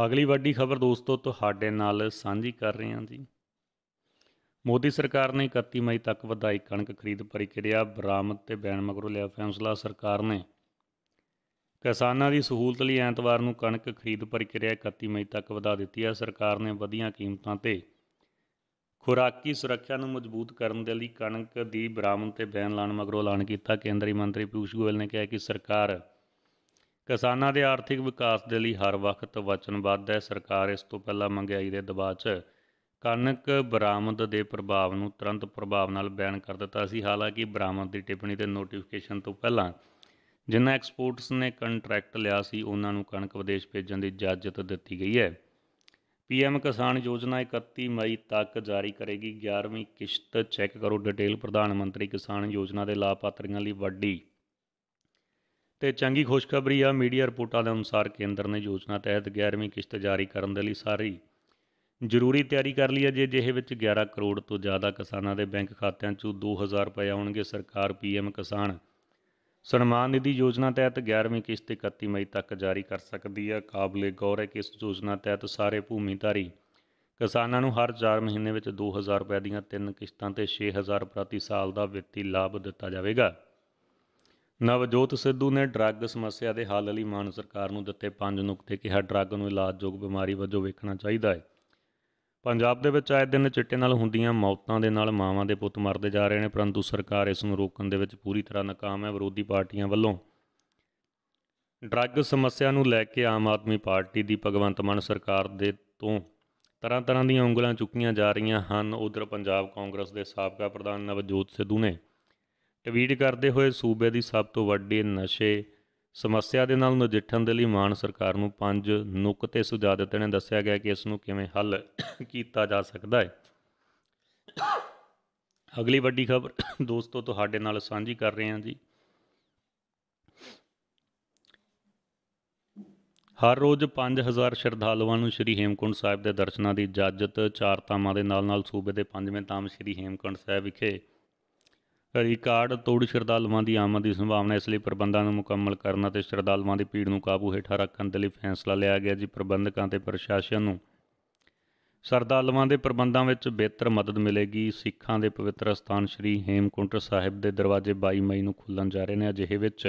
ਅਗਲੀ ਵੱਡੀ ਖਬਰ ਦੋਸਤੋ ਤੁਹਾਡੇ ਨਾਲ ਸਾਂਝੀ ਕਰ ਰਹੇ ਹਾਂ ਜੀ ਮੋਦੀ ਸਰਕਾਰ ਨੇ 31 ਮਈ ਤੱਕ ਵਧਾਈ ਕਣਕ ਖਰੀਦ ਪ੍ਰਕਿਰਿਆ ਬਰਾਮਦ ਤੇ ਬੈਨ ਮਗਰੋਂ ਲਿਆ ਫੈਸਲਾ ਸਰਕਾਰ ਨੇ ਕਿਸਾਨਾਂ ਦੀ ਸਹੂਲਤ ਲਈ ਐਤਵਾਰ ਨੂੰ ਕਣਕ ਖਰੀਦ ਪ੍ਰਕਿਰਿਆ 31 ਮਈ ਤੱਕ ਵਧਾ ਦਿੱਤੀ ਹੈ ਸਰਕਾਰ ਨੇ ਵਧੀਆਂ ਕੀਮਤਾਂ ਤੇ ਖੁਰਾਕੀ ਸੁਰੱਖਿਆ ਨੂੰ ਮਜ਼ਬੂਤ ਕਰਨ ਦੇ ਲਈ ਕਣਕ ਦੀ ਬਰਾਮਦ ਤੇ ਬੈਨ ਲਾਣ ਮਗਰੋਂ ਐਲਾਨ ਕੀਤਾ ਕੇਂਦਰੀ ਮੰਤਰੀ ਪਿਊਸ਼ ਗੋਇਲ ਨੇ ਕਿਹਾ ਕਿ ਸਰਕਾਰ ਕਿਸਾਨਾਂ ਦੇ ਆਰਥਿਕ ਵਿਕਾਸ ਦੇ ਲਈ ਹਰ ਵਕਤ ਵਚਨਬੱਧ ਹੈ ਸਰਕਾਰ ਇਸ ਤੋਂ ਪਹਿਲਾਂ ਮੰਗਾਈ ਦੇ ਦਬਾਅ 'ਚ ਕਣਕ ਬਰਾਮਦ ਦੇ ਪ੍ਰਭਾਵ ਨੂੰ ਤੁਰੰਤ ਪ੍ਰਭਾਵ ਨਾਲ ਬਿਆਨ ਕਰ ਦਿੱਤਾ ਸੀ ਹਾਲਾਂਕਿ ਬਰਾਮਦ ਦੀ ਟਿੱਪਣੀ ਤੇ ਨੋਟੀਫਿਕੇਸ਼ਨ ਤੋਂ ਪਹਿਲਾਂ ਜਿਨ੍ਹਾਂ ਐਕਸਪੋਰਟਸ ਨੇ ਕੰਟਰੈਕਟ ਲਿਆ ਸੀ ਉਹਨਾਂ ਨੂੰ ਕਣਕ ਵਿਦੇਸ਼ ਭੇਜਣ ਦੀ ਇਜਾਜ਼ਤ ਦਿੱਤੀ ਗਈ ਹੈ ਪੀਐਮ ਕਿਸਾਨ ਯੋਜਨਾ 31 ਮਈ ਤੱਕ ਜਾਰੀ ਕਰੇਗੀ 11ਵੀਂ ਕਿਸ਼ਤ ਚੈੱਕ ਕਰੋ ਡਿਟੇਲ ਪ੍ਰਧਾਨ ਮੰਤਰੀ ਕਿਸਾਨ ਯੋਜਨਾ ਦੇ ਲਾਭਪਾਤਰੀਆਂ ਲਈ ਵੱਡੀ ਤੇ ਚੰਗੀ ਖੁਸ਼ਖਬਰੀ ਆ ਮੀਡੀਆ ਰਿਪੋਰਟਾਂ ਦੇ ਅਨੁਸਾਰ ਕੇਂਦਰ ਨੇ ਯੋਜਨਾ ਤਹਿਤ 11ਵੀਂ ਕਿਸ਼ਤ ਜਾਰੀ ਕਰਨ ਦੇ ਲਈ ਸਾਰੀ ਜ਼ਰੂਰੀ ਤਿਆਰੀ ਕਰ ਲਈ ਹੈ ਜੇ ਜਿਹੇ ਵਿੱਚ 11 ਕਰੋੜ ਤੋਂ ਜ਼ਿਆਦਾ ਕਿਸਾਨਾਂ ਦੇ ਬੈਂਕ ਖਾਤਿਆਂ 'ਚੋਂ 2000 ਰੁਪਏ ਆਉਣਗੇ ਸਰਕਾਰ ਪੀਐਮ ਕਿਸਾਨ ਸਨਮਾਨ ਨਿਧੀ ਯੋਜਨਾ ਤਹਿਤ 11ਵੀਂ ਕਿਸ਼ਤ 31 ਮਈ ਤੱਕ ਜਾਰੀ ਕਰ ਸਕਦੀ ਹੈ ਕਾਬਲੇ ਗੌਰ ਹੈ ਕਿ ਇਸ ਯੋਜਨਾ ਤਹਿਤ ਸਾਰੇ ਭੂਮੀਧਾਰੀ ਕਿਸਾਨਾਂ ਨੂੰ ਹਰ 4 ਮਹੀਨੇ ਵਿੱਚ 2000 ਰੁਪਏ ਦੀਆਂ ਤਿੰਨ ਕਿਸ਼ਤਾਂ ਤੇ 6000 ਪ੍ਰਤੀ ਸਾਲ ਦਾ ਵਿੱਤੀ ਲਾਭ ਦਿੱਤਾ ਜਾਵੇਗਾ ਨਵਜੋਤ ਸਿੱਧੂ ਨੇ ਡਰੱਗ ਸਮੱਸਿਆ ਦੇ ਹੱਲ ਲਈ ਮਾਨ ਸਰਕਾਰ ਨੂੰ ਦਿੱਤੇ ਪੰਜ ਨੁਕਤੇ ਕਿਹਾ ਡਰੱਗ ਨੂੰ ਇਲਾਜਯੋਗ ਬਿਮਾਰੀ ਵਜੋਂ ਵੇਖਣਾ ਚਾਹੀਦਾ ਹੈ ਪੰਜਾਬ ਦੇ ਵਿੱਚ ਆਏ ਦਿਨ ਚਿੱਟੇ ਨਾਲ ਹੁੰਦੀਆਂ ਮੌਤਾਂ ਦੇ ਨਾਲ ਮਾਵਾਂ ਦੇ ਪੁੱਤ ਮਰਦੇ ਜਾ ਰਹੇ ਨੇ ਪਰੰਤੂ ਸਰਕਾਰ ਇਸ ਨੂੰ ਰੋਕਣ ਦੇ ਵਿੱਚ ਪੂਰੀ ਤਰ੍ਹਾਂ ناکਾਮ ਹੈ ਵਿਰੋਧੀ ਪਾਰਟੀਆਂ ਵੱਲੋਂ ਡਰੱਗ ਸਮੱਸਿਆ ਨੂੰ ਲੈ ਕੇ ਆਮ ਆਦਮੀ ਪਾਰਟੀ ਦੀ ਭਗਵੰਤ ਮਾਨ ਸਰਕਾਰ ਦੇ ਤੋਂ ਤਰ੍ਹਾਂ ਤਰ੍ਹਾਂ ਦੀਆਂ ਉਂਗਲਾਂ ਚੁੱਕੀਆਂ ਜਾ ਰਹੀਆਂ ਹਨ ਉਧਰ ਪੰਜਾਬ ਕਾਂਗਰਸ ਦੇ ਸਾਬਕਾ ਪ੍ਰਧਾਨ ਨਵਜੋਤ ਸਿੱਧੂ ਨੇ ਟਵੀਟ ਕਰਦੇ ਹੋਏ ਸੂਬੇ ਦੀ ਸਭ ਤੋਂ ਵੱਡੀ ਨਸ਼ੇ ਸਮੱਸਿਆ ਦੇ ਨਾਲ ਨਜਿੱਠਣ ਦੇ ਲਈ ਮਾਨ ਸਰਕਾਰ ਨੂੰ ਪੰਜ ਨੁਕਤੇ ਸੁਝਾਅ ਦਿੱਤੇ ਨੇ ਦੱਸਿਆ ਗਿਆ ਕਿ ਇਸ ਨੂੰ ਕਿਵੇਂ ਹੱਲ ਕੀਤਾ ਜਾ ਸਕਦਾ ਹੈ ਅਗਲੀ ਵੱਡੀ ਖਬਰ ਦੋਸਤੋ ਤੁਹਾਡੇ ਨਾਲ ਸਾਂਝੀ ਕਰ ਰਹੇ ਹਾਂ ਜੀ ਹਰ ਰੋਜ਼ 5000 ਸ਼ਰਧਾਲੂਆਂ ਨੂੰ ਸ੍ਰੀ ਹੇਮਕੁੰਡ ਸਾਹਿਬ ਦੇ ਦਰਸ਼ਨਾਂ ਦੀ ਇਜਾਜ਼ਤ ਚਾਰ ਤਾਮਾਂ ਦੇ ਨਾਲ ਨਾਲ ਸੂਬੇ ਦੇ ਪੰਜਵੇਂ ਤਾਮ ਸ੍ਰੀ ਹੇਮਕੁੰਡ ਸਾਹਿਬ ਵਿਖੇ ਰਿਕਾਰਡ ਤੋੜ ਸ਼ਰਧਾਲੂਆਂ ਦੀ ਆਮਦ ਦੀ ਸੰਭਾਵਨਾ ਇਸ ਲਈ ਪ੍ਰਬੰਧਾਂ ਨੂੰ ਮੁਕੰਮਲ ਕਰਨ ਅਤੇ ਸ਼ਰਧਾਲੂਆਂ ਦੀ ਭੀੜ ਨੂੰ ਕਾਬੂ ਹੇਠ ਰੱਖਣ ਦੇ ਲਈ ਫੈਸਲਾ ਲਿਆ ਗਿਆ ਜੀ ਪ੍ਰਬੰਧਕਾਂ ਤੇ ਪ੍ਰਸ਼ਾਸਨ ਨੂੰ ਸ਼ਰਧਾਲੂਆਂ ਦੇ ਪ੍ਰਬੰਧਾਂ ਵਿੱਚ ਬਿਹਤਰ ਮਦਦ ਮਿਲੇਗੀ ਸਿੱਖਾਂ ਦੇ ਪਵਿੱਤਰ ਸਥਾਨ ਸ੍ਰੀ ਹੇਮਕੁੰਟ ਸਾਹਿਬ ਦੇ ਦਰਵਾਜ਼ੇ 22 ਮਈ ਨੂੰ ਖੁੱਲਣ ਜਾ ਰਹੇ ਨੇ ਅਜਿਹੇ ਵਿੱਚ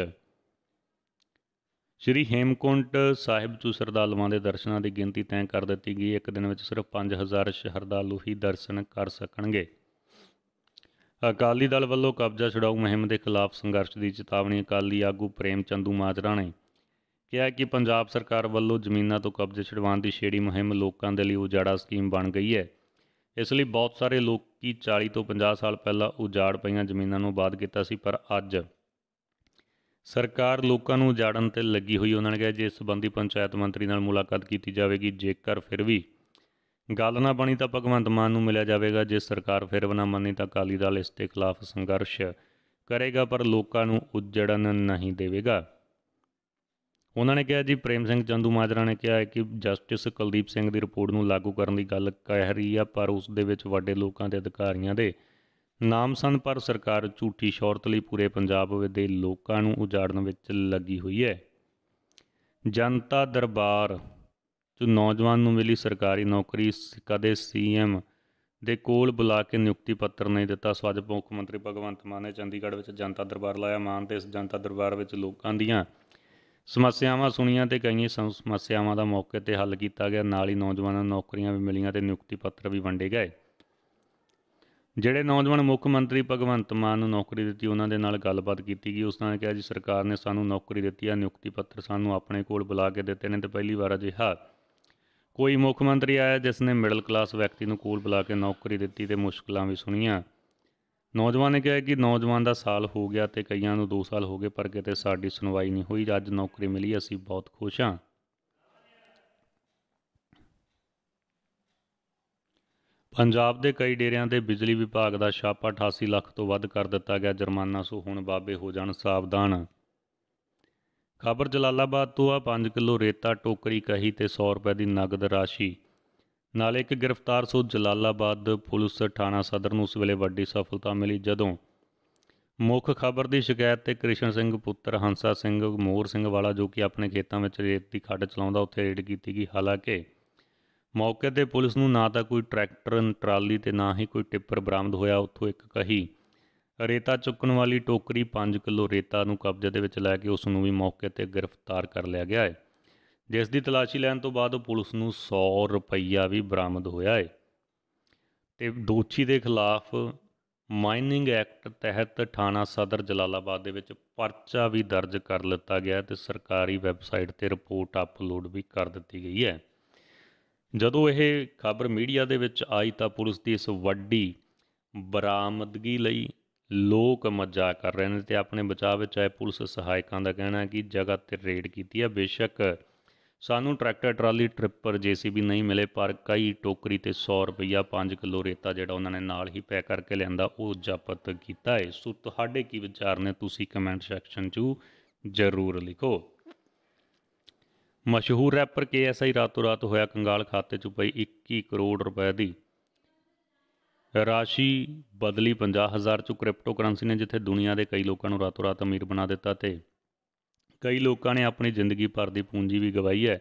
ਸ੍ਰੀ ਹੇਮਕੁੰਟ ਸਾਹਿਬ ਤੋਂ ਸ਼ਰਧਾਲੂਆਂ ਦੇ ਦਰਸ਼ਨਾਂ ਦੀ ਗਿਣਤੀ ਤੈਅ ਕਰ ਦਿੱਤੀ ਗਈ ਇੱਕ ਦਿਨ ਵਿੱਚ ਸਿਰਫ 5000 ਸ਼ਰਧਾਲੂ ਹੀ ਦਰਸ਼ਨ ਕਰ ਸਕਣਗੇ ਅਕਾਲੀ ਦਲ ਵੱਲੋਂ ਕਬਜ਼ਾ ਛਡਾਉ ਮਹਿੰਮ ਦੇ ਖਿਲਾਫ ਸੰਘਰਸ਼ ਦੀ ਚੇਤਾਵਨੀ ਅਕਾਲੀ ਆਗੂ ਪ੍ਰੇਮ ਚੰਦੂ ਮਾਜਰਾ ਨੇ ਕਿਹਾ ਕਿ ਪੰਜਾਬ ਸਰਕਾਰ ਵੱਲੋਂ ਜ਼ਮੀਨਾਂ ਤੋਂ ਕਬਜ਼ਾ ਛਡਵਾਉਣ ਦੀ ਛੇੜੀ ਮਹਿੰਮ ਲੋਕਾਂ ਦੇ ਲਈ ਉਜਾੜਾ ਸਕੀਮ ਬਣ ਗਈ ਹੈ ਇਸ ਲਈ ਬਹੁਤ ਸਾਰੇ ਲੋਕੀ 40 ਤੋਂ 50 ਸਾਲ ਪਹਿਲਾਂ ਉਜਾੜ ਪਈਆਂ ਜ਼ਮੀਨਾਂ ਨੂੰ ਬਾਦ ਕੀਤਾ ਸੀ ਪਰ ਅੱਜ ਸਰਕਾਰ ਲੋਕਾਂ ਨੂੰ ਉਜਾੜਨ ਤੇ ਲੱਗੀ ਹੋਈ ਉਹਨਾਂ ਨੇ ਕਿਹਾ ਜੇ ਇਸ ਸੰਬੰਧੀ ਪੰਚਾਇਤ ਮੰਤਰੀ ਨਾਲ ਮੁਲਾਕਾਤ ਕੀਤੀ ਜਾਵੇਗੀ ਜੇਕਰ ਫਿਰ ਵੀ ਗੱਲ ਨਾ ਬਣੀ ਤਾਂ ਭਗਵੰਤ ਮਾਨ ਨੂੰ ਮਿਲਿਆ ਜਾਵੇਗਾ ਜੇ ਸਰਕਾਰ ਫਿਰ ਬਣਾ ਮੰਨੀ ਤਾਂ ਅਕਾਲੀ ਦਲ ਇਸ ਦੇ ਖਿਲਾਫ ਸੰਘਰਸ਼ ਕਰੇਗਾ ਪਰ ਲੋਕਾਂ ਨੂੰ ਉਜੜਨ ਨਹੀਂ ਦੇਵੇਗਾ ਉਹਨਾਂ ਨੇ ਕਿਹਾ ਜੀ ਪ੍ਰੇਮ ਸਿੰਘ ਚੰਦੂ ਮਾਜਰਾ ਨੇ ਕਿਹਾ ਕਿ ਜਸਟਿਸ ਕੁਲਦੀਪ ਸਿੰਘ ਦੀ ਰਿਪੋਰਟ ਨੂੰ ਲਾਗੂ ਕਰਨ ਦੀ ਗੱਲ ਕਹਿ ਰਹੀ ਆ ਪਰ ਉਸ ਦੇ ਵਿੱਚ ਵੱਡੇ ਲੋਕਾਂ ਦੇ ਅਧਿਕਾਰੀਆਂ ਦੇ ਨਾਮ ਸਨ ਪਰ ਸਰਕਾਰ ਝੂਠੀ ਸ਼ੌਰਤ ਲਈ ਪੂਰੇ ਪੰਜਾਬ ਦੇ ਲੋਕਾਂ ਨੂੰ ਉਜਾੜਨ ਵਿੱਚ ਲੱਗੀ ਹੋਈ ਹੈ ਜਨਤਾ ਦਰਬਾਰ ਜੋ ਨੌਜਵਾਨ ਨੂੰ ਮਿਲੀ ਸਰਕਾਰੀ ਨੌਕਰੀ ਕਦੇ ਸੀਐਮ ਦੇ ਕੋਲ ਬੁਲਾ ਕੇ ਨਿਯੁਕਤੀ ਪੱਤਰ ਨਹੀਂ ਦਿੱਤਾ ਸਵਾਜ ਮੁੱਖ ਮੰਤਰੀ ਭਗਵੰਤ ਮਾਨ ਨੇ ਚੰਡੀਗੜ੍ਹ ਵਿੱਚ ਜਨਤਾ ਦਰਬਾਰ ਲਾਇਆ ਮਾਨ ਤੇ ਇਸ ਜਨਤਾ ਦਰਬਾਰ ਵਿੱਚ ਲੋਕਾਂ ਦੀਆਂ ਸਮੱਸਿਆਵਾਂ ਸੁਣੀਆਂ ਤੇ ਕਈ ਸਮੱਸਿਆਵਾਂ ਦਾ ਮੌਕੇ ਤੇ ਹੱਲ ਕੀਤਾ ਗਿਆ ਨਾਲ ਹੀ ਨੌਜਵਾਨਾਂ ਨੂੰ ਨੌਕਰੀਆਂ ਵੀ ਮਿਲੀਆਂ ਤੇ ਨਿਯੁਕਤੀ ਪੱਤਰ ਵੀ ਵੰਡੇ ਗਏ ਜਿਹੜੇ ਨੌਜਵਾਨ ਮੁੱਖ ਮੰਤਰੀ ਭਗਵੰਤ ਮਾਨ ਨੂੰ ਨੌਕਰੀ ਦਿੱਤੀ ਉਹਨਾਂ ਦੇ ਨਾਲ ਗੱਲਬਾਤ ਕੀਤੀ ਗਈ ਉਸ ਨੇ ਕਿਹਾ ਜੀ ਸਰਕਾਰ ਨੇ ਸਾਨੂੰ ਨੌਕਰੀ ਦਿੱਤੀ ਆ ਨਿਯੁਕਤੀ ਪੱਤਰ ਸਾਨੂੰ ਆਪਣੇ ਕੋਲ ਬੁਲਾ ਕੇ ਦਿੱਤੇ ਨੇ ਤੇ ਪਹਿਲੀ ਵਾਰ ਅਜਿਹਾ ਕੋਈ ਮੁੱਖ ਮੰਤਰੀ ਆਇਆ ਜਿਸ ਨੇ ਮਿਡਲ ਕਲਾਸ ਵਿਅਕਤੀ ਨੂੰ ਕੋਲ ਬੁਲਾ ਕੇ ਨੌਕਰੀ ਦਿੱਤੀ ਤੇ ਮੁਸ਼ਕਲਾਂ ਵੀ ਸੁਣੀਆਂ ਨੌਜਵਾਨ ਨੇ ਕਿਹਾ ਕਿ ਨੌਜਵਾਨ ਦਾ ਸਾਲ ਹੋ ਗਿਆ ਤੇ ਕਈਆਂ ਨੂੰ 2 ਸਾਲ ਹੋ ਗਏ ਪਰ ਕਿਤੇ ਸਾਡੀ ਸੁਣਵਾਈ ਨਹੀਂ ਹੋਈ ਅੱਜ ਨੌਕਰੀ ਮਿਲੀ ਅਸੀਂ ਬਹੁਤ ਖੁਸ਼ ਹਾਂ ਪੰਜਾਬ ਦੇ ਕਈ ਡੇਰਿਆਂ ਤੇ ਬਿਜਲੀ ਵਿਭਾਗ ਦਾ ਛਾਪਾ 88 ਲੱਖ ਤੋਂ ਵੱਧ ਕਰ ਦਿੱਤਾ ਗਿਆ ਜੁਰਮਾਨਾ ਸੋ ਹੁਣ ਬਾਬੇ ਹੋ ਜਾਣ ਸਾਵਧਾਨ ਖਬਰ ਜਲਾਲਾਬਾਦ ਤੋਂ ਆ 5 ਕਿਲੋ ਰੇਤਾ ਟੋਕਰੀ ਕਹੀ ਤੇ 100 ਰੁਪਏ ਦੀ ਨਗਦ ਰਾਸ਼ੀ ਨਾਲ ਇੱਕ ਗ੍ਰਿਫਤਾਰ ਸੋ ਜਲਾਲਾਬਾਦ ਪੁਲਿਸ ਥਾਣਾ ਸਦਰ ਨੂੰ ਉਸ ਵੇਲੇ ਵੱਡੀ ਸਫਲਤਾ ਮਿਲੀ ਜਦੋਂ ਮੁੱਖ ਖਬਰ ਦੀ ਸ਼ਿਕਾਇਤ ਤੇ ਕ੍ਰਿਸ਼ਨ ਸਿੰਘ ਪੁੱਤਰ ਹੰਸਾ ਸਿੰਘ ਮੋਰ ਸਿੰਘ ਵਾਲਾ ਜੋ ਕਿ ਆਪਣੇ ਖੇਤਾਂ ਵਿੱਚ ਰੇਤ ਦੀ ਖੱਡ ਚਲਾਉਂਦਾ ਉੱਥੇ ਰੇਡ ਕੀਤੀ ਗਈ ਹਾਲਾਂਕਿ ਮੌਕੇ ਤੇ ਪੁਲਿਸ ਨੂੰ ਨਾ ਤਾਂ ਕੋਈ ਟਰੈਕਟਰ ਟਰਾਲੀ ਤੇ ਨਾ ਹੀ ਕੋਈ ਟਿੱਪਰ ਬਰਾਮਦ ਹੋਇਆ ਉੱਥੋਂ ਇੱਕ ਕਹੀ ਰੇਤਾ ਚੁੱਕਣ ਵਾਲੀ ਟੋਕਰੀ 5 ਕਿਲੋ ਰੇਤਾ ਨੂੰ ਕਬਜ਼ੇ ਦੇ ਵਿੱਚ ਲੈ ਕੇ ਉਸ ਨੂੰ ਵੀ ਮੌਕੇ ਤੇ ਗ੍ਰਿਫਤਾਰ ਕਰ ਲਿਆ ਗਿਆ ਹੈ ਜਿਸ ਦੀ ਤਲਾਸ਼ੀ ਲੈਣ ਤੋਂ ਬਾਅਦ ਪੁਲਿਸ ਨੂੰ 100 ਰੁਪਈਆ ਵੀ ਬਰਾਮਦ ਹੋਇਆ ਹੈ ਤੇ ਦੋਚੀ ਦੇ ਖਿਲਾਫ ਮਾਈਨਿੰਗ ਐਕਟ ਤਹਿਤ ਥਾਣਾ ਸਦਰ ਜਲਾਲਾਬਾਦ ਦੇ ਵਿੱਚ ਪਰਚਾ ਵੀ ਦਰਜ ਕਰ ਲਿੱਤਾ ਗਿਆ ਤੇ ਸਰਕਾਰੀ ਵੈਬਸਾਈਟ ਤੇ ਰਿਪੋਰਟ ਅਪਲੋਡ ਵੀ ਕਰ ਦਿੱਤੀ ਗਈ ਹੈ ਜਦੋਂ ਇਹ ਖਬਰ ਮੀਡੀਆ ਦੇ ਵਿੱਚ ਆਈ ਤਾਂ ਪੁਲਿਸ ਦੀ ਇਸ ਵੱਡੀ ਬਰਾਮਦਗੀ ਲਈ ਲੋਕ ਮਜ਼ਾਕ ਕਰ ਰਹੇ ਨੇ ਤੇ ਆਪਣੇ ਬਚਾਅ ਵਿੱਚ ਆਏ ਪੁਲਿਸ ਸਹਾਇਕਾਂ ਦਾ ਕਹਿਣਾ ਹੈ ਕਿ ਜਗ੍ਹਾ ਤੇ ਰੇਡ ਕੀਤੀ ਹੈ ਬੇਸ਼ੱਕ ਸਾਨੂੰ ਟਰੈਕਟਰ ਟਰਾਲੀ ਟ੍ਰਿਪਰ ਜੀਸੀਬੀ ਨਹੀਂ ਮਿਲੇ ਪਰ ਕਈ ਟੋਕਰੀ ਤੇ 100 ਰੁਪਇਆ 5 ਕਿਲੋ ਰੇਤਾ ਜਿਹੜਾ ਉਹਨਾਂ ਨੇ ਨਾਲ ਹੀ ਪੈਕ ਕਰਕੇ ਲਿਆਂਦਾ ਉਹ ਜ਼ਬਤ ਕੀਤਾ ਹੈ ਸੋ ਤੁਹਾਡੇ ਕੀ ਵਿਚਾਰ ਨੇ ਤੁਸੀਂ ਕਮੈਂਟ ਸੈਕਸ਼ਨ 'ਚ ਜ਼ਰੂਰ ਲਿਖੋ ਮਸ਼ਹੂਰ ਰੈਪਰ ਕੇਐਸਆਈ ਰਾਤੋ ਰਾਤ ਹੋਇਆ ਕੰਗਾਲ ਖਾਤੇ 'ਚ ਪਈ 21 ਕਰੋੜ ਰੁਪਏ ਦੀ ਰਾਸ਼ੀ ਬਦਲੀ 50000 ਚ ਕ੍ਰਿਪਟੋ ਕਰੰਸੀ ਨੇ ਜਿੱਥੇ ਦੁਨੀਆ ਦੇ ਕਈ ਲੋਕਾਂ ਨੂੰ ਰਾਤੋ ਰਾਤ ਅਮੀਰ ਬਣਾ ਦਿੱਤਾ ਤੇ ਕਈ ਲੋਕਾਂ ਨੇ ਆਪਣੀ ਜ਼ਿੰਦਗੀ ਭਰ ਦੀ ਪੂੰਜੀ ਵੀ ਗਵਾਈ ਹੈ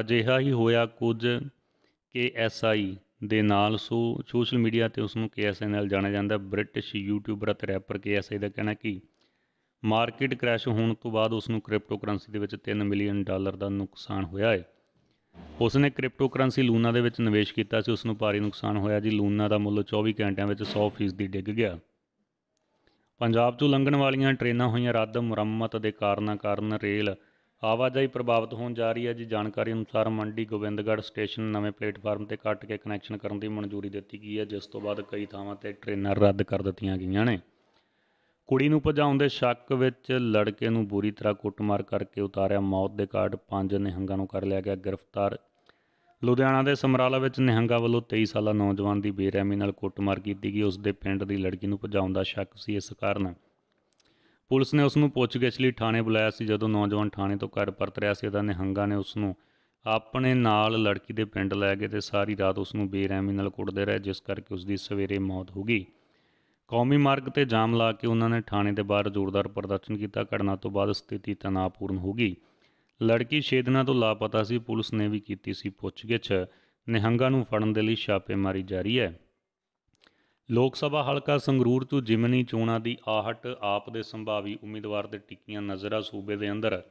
ਅਜਿਹਾ ਹੀ ਹੋਇਆ ਕੁਝ ਕੇਐਸਆਈ ਦੇ ਨਾਲ ਸੋ ਸੋਸ਼ਲ ਮੀਡੀਆ ਤੇ ਉਸ ਨੂੰ ਕੇਐਸਐਨਐਲ ਨਾਲ ਜਾਣਿਆ ਜਾਂਦਾ ਬ੍ਰਿਟਿਸ਼ ਯੂਟਿਊਬਰ ਅਤੇ ਰੈਪਰ ਕੇਐਸਆਈ ਦਾ ਕਹਿਣਾ ਕਿ ਮਾਰਕੀਟ ਕ੍ਰੈਸ਼ ਹੋਣ ਤੋਂ ਬਾਅਦ ਉਸ ਨੂੰ ਕ੍ਰਿਪਟੋ ਕਰੰਸੀ ਦੇ ਵਿੱਚ 3 ਮਿਲੀਅਨ ਡਾਲਰ ਦਾ ਨੁਕਸਾਨ ਹੋਇਆ ਹੈ ਉਸ ਨੇ ਕ੍ਰਿਪਟੋਕਰੰਸੀ ਲੂਨਾ ਦੇ ਵਿੱਚ ਨਿਵੇਸ਼ ਕੀਤਾ ਸੀ ਉਸ ਨੂੰ ਭਾਰੀ ਨੁਕਸਾਨ ਹੋਇਆ ਜੀ ਲੂਨਾ ਦਾ ਮੁੱਲ 24 ਘੰਟਿਆਂ ਵਿੱਚ 100% ਦੀ ਡਿੱਗ ਗਿਆ ਪੰਜਾਬ ਤੋਂ ਲੰਘਣ ਵਾਲੀਆਂ ਟ੍ਰੇਨਾਂ ਹੋਈਆਂ ਰੱਦ ਮੁਰੰਮਤ ਦੇ ਕਾਰਨਾਂ ਕਾਰਨ ਰੇਲ ਆਵਾਜਾਈ ਪ੍ਰਭਾਵਿਤ ਹੋਣ ਜਾ ਰਹੀ ਹੈ ਜੀ ਜਾਣਕਾਰੀ ਅਨੁਸਾਰ ਮੰਡੀ ਗੋਬਿੰਦਗੜ੍ਹ ਸਟੇਸ਼ਨ ਨਵੇਂ ਪਲੇਟਫਾਰਮ ਤੇ ਕੱਟ ਕੇ ਕਨੈਕਸ਼ਨ ਕਰਨ ਦੀ ਮਨਜ਼ੂਰੀ ਦਿੱਤੀ ਗਈ ਹੈ ਜਿਸ ਤੋਂ ਬਾਅਦ ਕਈ ਥਾਵਾਂ ਤੇ ਟ੍ਰੇਨਾਂ ਰੱਦ ਕਰ ਦਿੱਤੀਆਂ ਗਈਆਂ ਨੇ ਕੁੜੀ ਨੂੰ ਭਜਾਉਣ ਦੇ ਸ਼ੱਕ ਵਿੱਚ ਲੜਕੇ ਨੂੰ ਬੁਰੀ ਤਰ੍ਹਾਂ ਕੁੱਟਮਾਰ ਕਰਕੇ ਉਤਾਰਿਆ ਮੌਤ ਦੇ ਘਾਟ ਪੰਜ ਨਿਹੰਗਾਂ ਨੂੰ ਕਰ ਲਿਆ ਗਿਆ ਗ੍ਰਿਫਤਾਰ ਲੁਧਿਆਣਾ ਦੇ ਸਮਰਾਲਾ ਵਿੱਚ ਨਿਹੰਗਾ ਵੱਲੋਂ 23 ਸਾਲਾ ਨੌਜਵਾਨ ਦੀ ਬੇਰਹਿਮੀ ਨਾਲ ਕੁੱਟਮਾਰ ਕੀਤੀ ਗਈ ਉਸ ਦੇ ਪਿੰਡ ਦੀ ਲੜਕੀ ਨੂੰ ਭਜਾਉਣ ਦਾ ਸ਼ੱਕ ਸੀ ਇਸ ਕਾਰਨ ਪੁਲਿਸ ਨੇ ਉਸ ਨੂੰ ਪੁੱਛਗਿੱਛ ਲਈ ਥਾਣੇ ਬੁਲਾਇਆ ਸੀ ਜਦੋਂ ਨੌਜਵਾਨ ਥਾਣੇ ਤੋਂ ਘਰ ਪਰਤ ਰਿਹਾ ਸੀ ਤਾਂ ਨਿਹੰਗਾ ਨੇ ਉਸ ਨੂੰ ਆਪਣੇ ਨਾਲ ਲੜਕੀ ਦੇ ਪਿੰਡ ਲੈ ਗਏ ਤੇ ਸਾਰੀ ਰਾਤ ਉਸ ਨੂੰ ਬੇਰਹਿਮੀ ਨਾਲ ਕੁੱਟਦੇ ਰਹੇ ਜਿਸ ਕਰਕੇ ਉਸ ਦੀ ਸਵੇਰੇ ਮੌਤ ਹੋ ਗਈ ਕੌਮੀ ਮਾਰਗ ਤੇ ਜਾਮ ਲਾ ਕੇ ਉਹਨਾਂ ਨੇ ਥਾਣੇ ਦੇ ਬਾਹਰ ਜ਼ੋਰਦਾਰ ਪ੍ਰਦਰਸ਼ਨ ਕੀਤਾ ਘਟਨਾ ਤੋਂ ਬਾਅਦ ਸਥਿਤੀ ਤਣਾਅਪੂਰਨ ਹੋ ਗਈ ਲੜਕੀ ਛੇਦਨਾ ਤੋਂ ਲਾਪਤਾ ਸੀ ਪੁਲਿਸ ਨੇ ਵੀ ਕੀਤੀ ਸੀ ਪੁੱਛਗਿੱਛ ਨਿਹੰਗਾਂ ਨੂੰ ਫੜਨ ਦੇ ਲਈ ਛਾਪੇਮਾਰੀ ਜਾਰੀ ਹੈ ਲੋਕ ਸਭਾ ਹਲਕਾ ਸੰਗਰੂਰ ਤੋਂ ਜਿਮਨੀ ਚੋਣਾਂ ਦੀ ਆਹਟ ਆਪ ਦੇ ਸੰਭਾਵੀ ਉਮੀਦਵਾਰ ਦੇ ਟਿੱਕੀਆਂ ਨਜ਼ਰਾਂ ਸੂਬੇ ਦੇ ਅੰਦਰ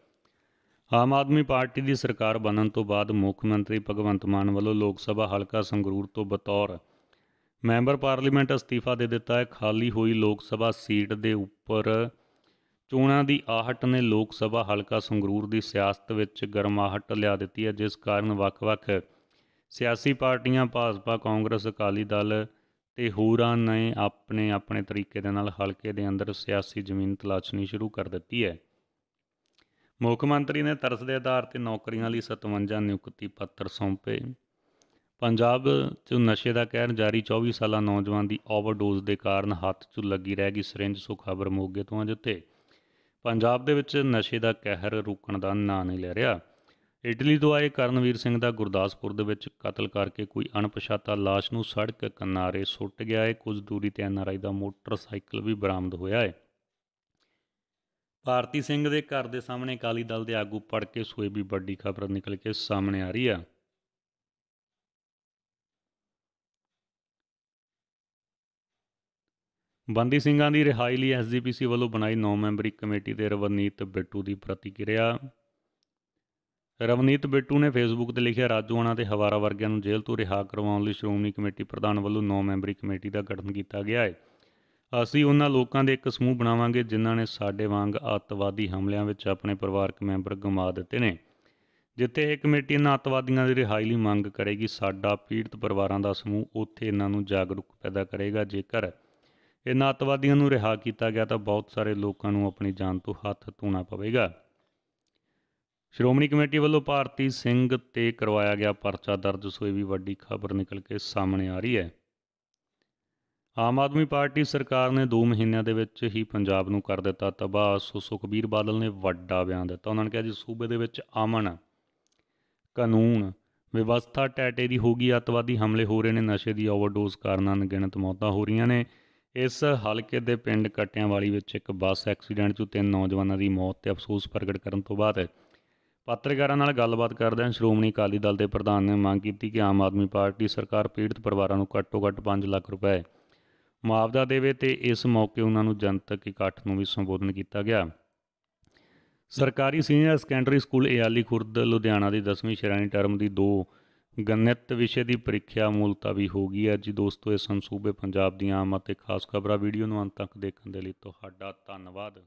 ਆਮ ਆਦਮੀ ਪਾਰਟੀ ਦੀ ਸਰਕਾਰ ਬਣਨ ਤੋਂ ਬਾਅਦ ਮੁੱਖ ਮੰਤਰੀ ਭਗਵੰਤ ਮਾਨ ਵੱਲੋਂ ਲੋਕ ਸਭਾ ਹਲਕਾ ਸੰਗਰੂਰ ਤੋਂ ਬਤੌਰ ਮੈਂਬਰ ਪਾਰਲੀਮੈਂਟ ਅਸਤੀਫਾ ਦੇ ਦਿੱਤਾ ਹੈ ਖਾਲੀ ਹੋਈ ਲੋਕ ਸਭਾ ਸੀਟ ਦੇ ਉੱਪਰ ਚੋਣਾਂ ਦੀ ਆਹਟ ਨੇ ਲੋਕ ਸਭਾ ਹਲਕਾ ਸੰਗਰੂਰ ਦੀ ਸਿਆਸਤ ਵਿੱਚ ਗਰਮਾਹਟ ਲਿਆ ਦਿੱਤੀ ਹੈ ਜਿਸ ਕਾਰਨ ਵੱਖ-ਵੱਖ ਸਿਆਸੀ ਪਾਰਟੀਆਂ ਭਾਜਪਾ ਕਾਂਗਰਸ ਅਕਾਲੀ ਦਲ ਤੇ ਹੋਰਾਂ ਨੇ ਆਪਣੇ ਆਪਣੇ ਤਰੀਕੇ ਦੇ ਨਾਲ ਹਲਕੇ ਦੇ ਅੰਦਰ ਸਿਆਸੀ ਜ਼ਮੀਨ ਤਲਾਸ਼ਣੀ ਸ਼ੁਰੂ ਕਰ ਦਿੱਤੀ ਹੈ ਮੁੱਖ ਮੰਤਰੀ ਨੇ ਤਰਸ ਦੇ ਆਧਾਰ ਤੇ ਨੌਕਰੀਆਂ ਲਈ 57 ਨਿਯੁਕਤੀ ਪੱਤਰ ਸੌਂਪੇ ਪੰਜਾਬ 'ਚ ਨਸ਼ੇ ਦਾ ਕਹਿਰ ਜਾਰੀ 24 ਸਾਲਾ ਨੌਜਵਾਨ ਦੀ ਓਵਰਡੋਜ਼ ਦੇ ਕਾਰਨ ਹੱਥ 'ਚ ਲੱਗੀ ਰਹਿ ਗਈ ਸਿਰਿੰਜ ਸੋ ਖਬਰ ਮੋਗੇ ਤੋਂ ਉੱਤੇ ਪੰਜਾਬ ਦੇ ਵਿੱਚ ਨਸ਼ੇ ਦਾ ਕਹਿਰ ਰੁਕਣ ਦਾ ਨਾਂ ਨਹੀਂ ਲੈ ਰਿਹਾ ਇਟਲੀ ਤੋਂ ਆਏ ਕਰਨਵੀਰ ਸਿੰਘ ਦਾ ਗੁਰਦਾਸਪੁਰ ਦੇ ਵਿੱਚ ਕਤਲ ਕਰਕੇ ਕੋਈ ਅਣਪਛਾਤਾ ਲਾਸ਼ ਨੂੰ ਸੜਕ ਕਿਨਾਰੇ ਸੁੱਟ ਗਿਆ ਹੈ ਕੁਝ ਦੂਰੀ ਤੇ ਐਨਆਰਆਈ ਦਾ ਮੋਟਰਸਾਈਕਲ ਵੀ ਬਰਾਮਦ ਹੋਇਆ ਹੈ ਭਾਰਤੀ ਸਿੰਘ ਦੇ ਘਰ ਦੇ ਸਾਹਮਣੇ ਕਾਲੀ ਦਲ ਦੇ ਆਗੂ ਪੜ ਕੇ ਸੋਏ ਵੀ ਵੱਡੀ ਖਬਰ ਨਿਕਲ ਕੇ ਸਾਹਮਣੇ ਆ ਰਹੀ ਆ ਬੰਦੀ ਸਿੰਘਾਂ ਦੀ ਰਿਹਾਈ ਲਈ ਐਸਜੀਪੀਸੀ ਵੱਲੋਂ ਬਣਾਈ 9 ਮੈਂਬਰੀ ਕਮੇਟੀ ਤੇ ਰਵਨੀਤ ਬਿੱਟੂ ਦੀ ਪ੍ਰਤੀਕਿਰਿਆ ਰਵਨੀਤ ਬਿੱਟੂ ਨੇ ਫੇਸਬੁੱਕ ਤੇ ਲਿਖਿਆ ਰਾਜੂਆਣਾ ਤੇ ਹਵਾਰਾ ਵਰਗਿਆਂ ਨੂੰ ਜੇਲ੍ਹ ਤੋਂ ਰਿਹਾ ਕਰਵਾਉਣ ਲਈ ਸ਼੍ਰੋਮਣੀ ਕਮੇਟੀ ਪ੍ਰਧਾਨ ਵੱਲੋਂ 9 ਮੈਂਬਰੀ ਕਮੇਟੀ ਦਾ ਗਠਨ ਕੀਤਾ ਗਿਆ ਹੈ ਅਸੀਂ ਉਹਨਾਂ ਲੋਕਾਂ ਦੇ ਇੱਕ ਸਮੂਹ ਬਣਾਵਾਂਗੇ ਜਿਨ੍ਹਾਂ ਨੇ ਸਾਡੇ ਵਾਂਗ ਅੱਤਵਾਦੀ ਹਮਲਿਆਂ ਵਿੱਚ ਆਪਣੇ ਪਰਿਵਾਰਕ ਮੈਂਬਰ ਗਵਾ ਦਿੱਤੇ ਨੇ ਜਿੱਥੇ ਇਹ ਕਮੇਟੀ ਇਹਨਾਂ ਅੱਤਵਾਦੀਆਂ ਦੀ ਰਿਹਾਈ ਲਈ ਮੰਗ ਕਰੇਗੀ ਸਾਡਾ ਪੀੜਤ ਪਰਿਵਾਰਾਂ ਦਾ ਸਮੂਹ ਉੱਥੇ ਇਹਨਾਂ ਨੂੰ ਜਾਗਰੂਕ ਪੈਦਾ ਕਰੇਗਾ ਜੇਕਰ ਇਹ ਨਾਤਵਾਦੀਆਂ ਨੂੰ ਰਿਹਾ ਕੀਤਾ ਗਿਆ ਤਾਂ ਬਹੁਤ ਸਾਰੇ ਲੋਕਾਂ ਨੂੰ ਆਪਣੀ ਜਾਨ ਤੋਂ ਹੱਥ ਧੋਣਾ ਪਵੇਗਾ ਸ਼੍ਰੋਮਣੀ ਕਮੇਟੀ ਵੱਲੋਂ ਭਾਰਤੀ ਸਿੰਘ ਤੇ ਕਰਵਾਇਆ ਗਿਆ ਪਰਚਾ ਦਰਜ ਸੋਈ ਵੀ ਵੱਡੀ ਖਬਰ ਨਿਕਲ ਕੇ ਸਾਹਮਣੇ ਆ ਰਹੀ ਹੈ ਆਮ ਆਦਮੀ ਪਾਰਟੀ ਸਰਕਾਰ ਨੇ 2 ਮਹੀਨਿਆਂ ਦੇ ਵਿੱਚ ਹੀ ਪੰਜਾਬ ਨੂੰ ਕਰ ਦਿੱਤਾ ਤਬਾਹ ਸੋ ਸੁਖਬੀਰ ਬਾਦਲ ਨੇ ਵੱਡਾ ਬਿਆਨ ਦਿੱਤਾ ਉਹਨਾਂ ਨੇ ਕਿਹਾ ਜੀ ਸੂਬੇ ਦੇ ਵਿੱਚ ਆਮਨ ਕਾਨੂੰਨ ਵਿਵਸਥਾ ਟੈਟੇ ਦੀ ਹੋ ਗਈ ਅਤਵਾਦੀ ਹਮਲੇ ਹੋ ਰਹੇ ਨੇ ਨਸ਼ੇ ਦੀ ਓਵਰਡੋਜ਼ ਕਾਰਨ ਅਣਗਿਣਤ ਮੌਤਾਂ ਹੋ ਰਹੀਆਂ ਨੇ ਇਸ ਹਲਕੇ ਦੇ ਪਿੰਡ ਕਟਿਆਂਵਾਲੀ ਵਿੱਚ ਇੱਕ ਬੱਸ ਐਕਸੀਡੈਂਟ 'ਚ ਤਿੰਨ ਨੌਜਵਾਨਾਂ ਦੀ ਮੌਤ ਤੇ ਅਫਸੋਸ ਪ੍ਰਗਟ ਕਰਨ ਤੋਂ ਬਾਅਦ ਪੱਤਰਕਾਰਾਂ ਨਾਲ ਗੱਲਬਾਤ ਕਰਦਿਆਂ ਸ਼੍ਰੋਮਣੀ ਅਕਾਲੀ ਦਲ ਦੇ ਪ੍ਰਧਾਨ ਨੇ ਮੰਗ ਕੀਤੀ ਕਿ ਆਮ ਆਦਮੀ ਪਾਰਟੀ ਸਰਕਾਰ ਪੀੜਤ ਪਰਿਵਾਰਾਂ ਨੂੰ ਘੱਟੋ-ਘੱਟ 5 ਲੱਖ ਰੁਪਏ ਮੁਆਵਜ਼ਾ ਦੇਵੇ ਤੇ ਇਸ ਮੌਕੇ ਉਹਨਾਂ ਨੂੰ ਜਨਤਕ ਇਕੱਠ ਨੂੰ ਵੀ ਸੰਬੋਧਨ ਕੀਤਾ ਗਿਆ ਸਰਕਾਰੀ senior secondary school Ayali Khurd Ludhiana ਦੀ 10ਵੀਂ ਸ਼੍ਰੇਣੀ ਟਰਮ ਦੀ 2 ਗਣਿਤ ਵਿਸ਼ੇ ਦੀ ਪ੍ਰੀਖਿਆ ਮੂਲਤਾ ਵੀ ਹੋ ਗਈ ਹੈ ਜੀ ਦੋਸਤੋ ਇਸ ਸੰਸੂਬੇ ਪੰਜਾਬ ਦੀਆਂ ਆਮ ਅਤੇ ਖਾਸ ਖਬਰਾਂ ਵੀਡੀਓ ਨੂੰ ਅੰਤ ਤੱਕ ਦੇਖਣ ਦੇ ਲਈ ਤੁਹਾਡਾ ਧੰਨਵਾਦ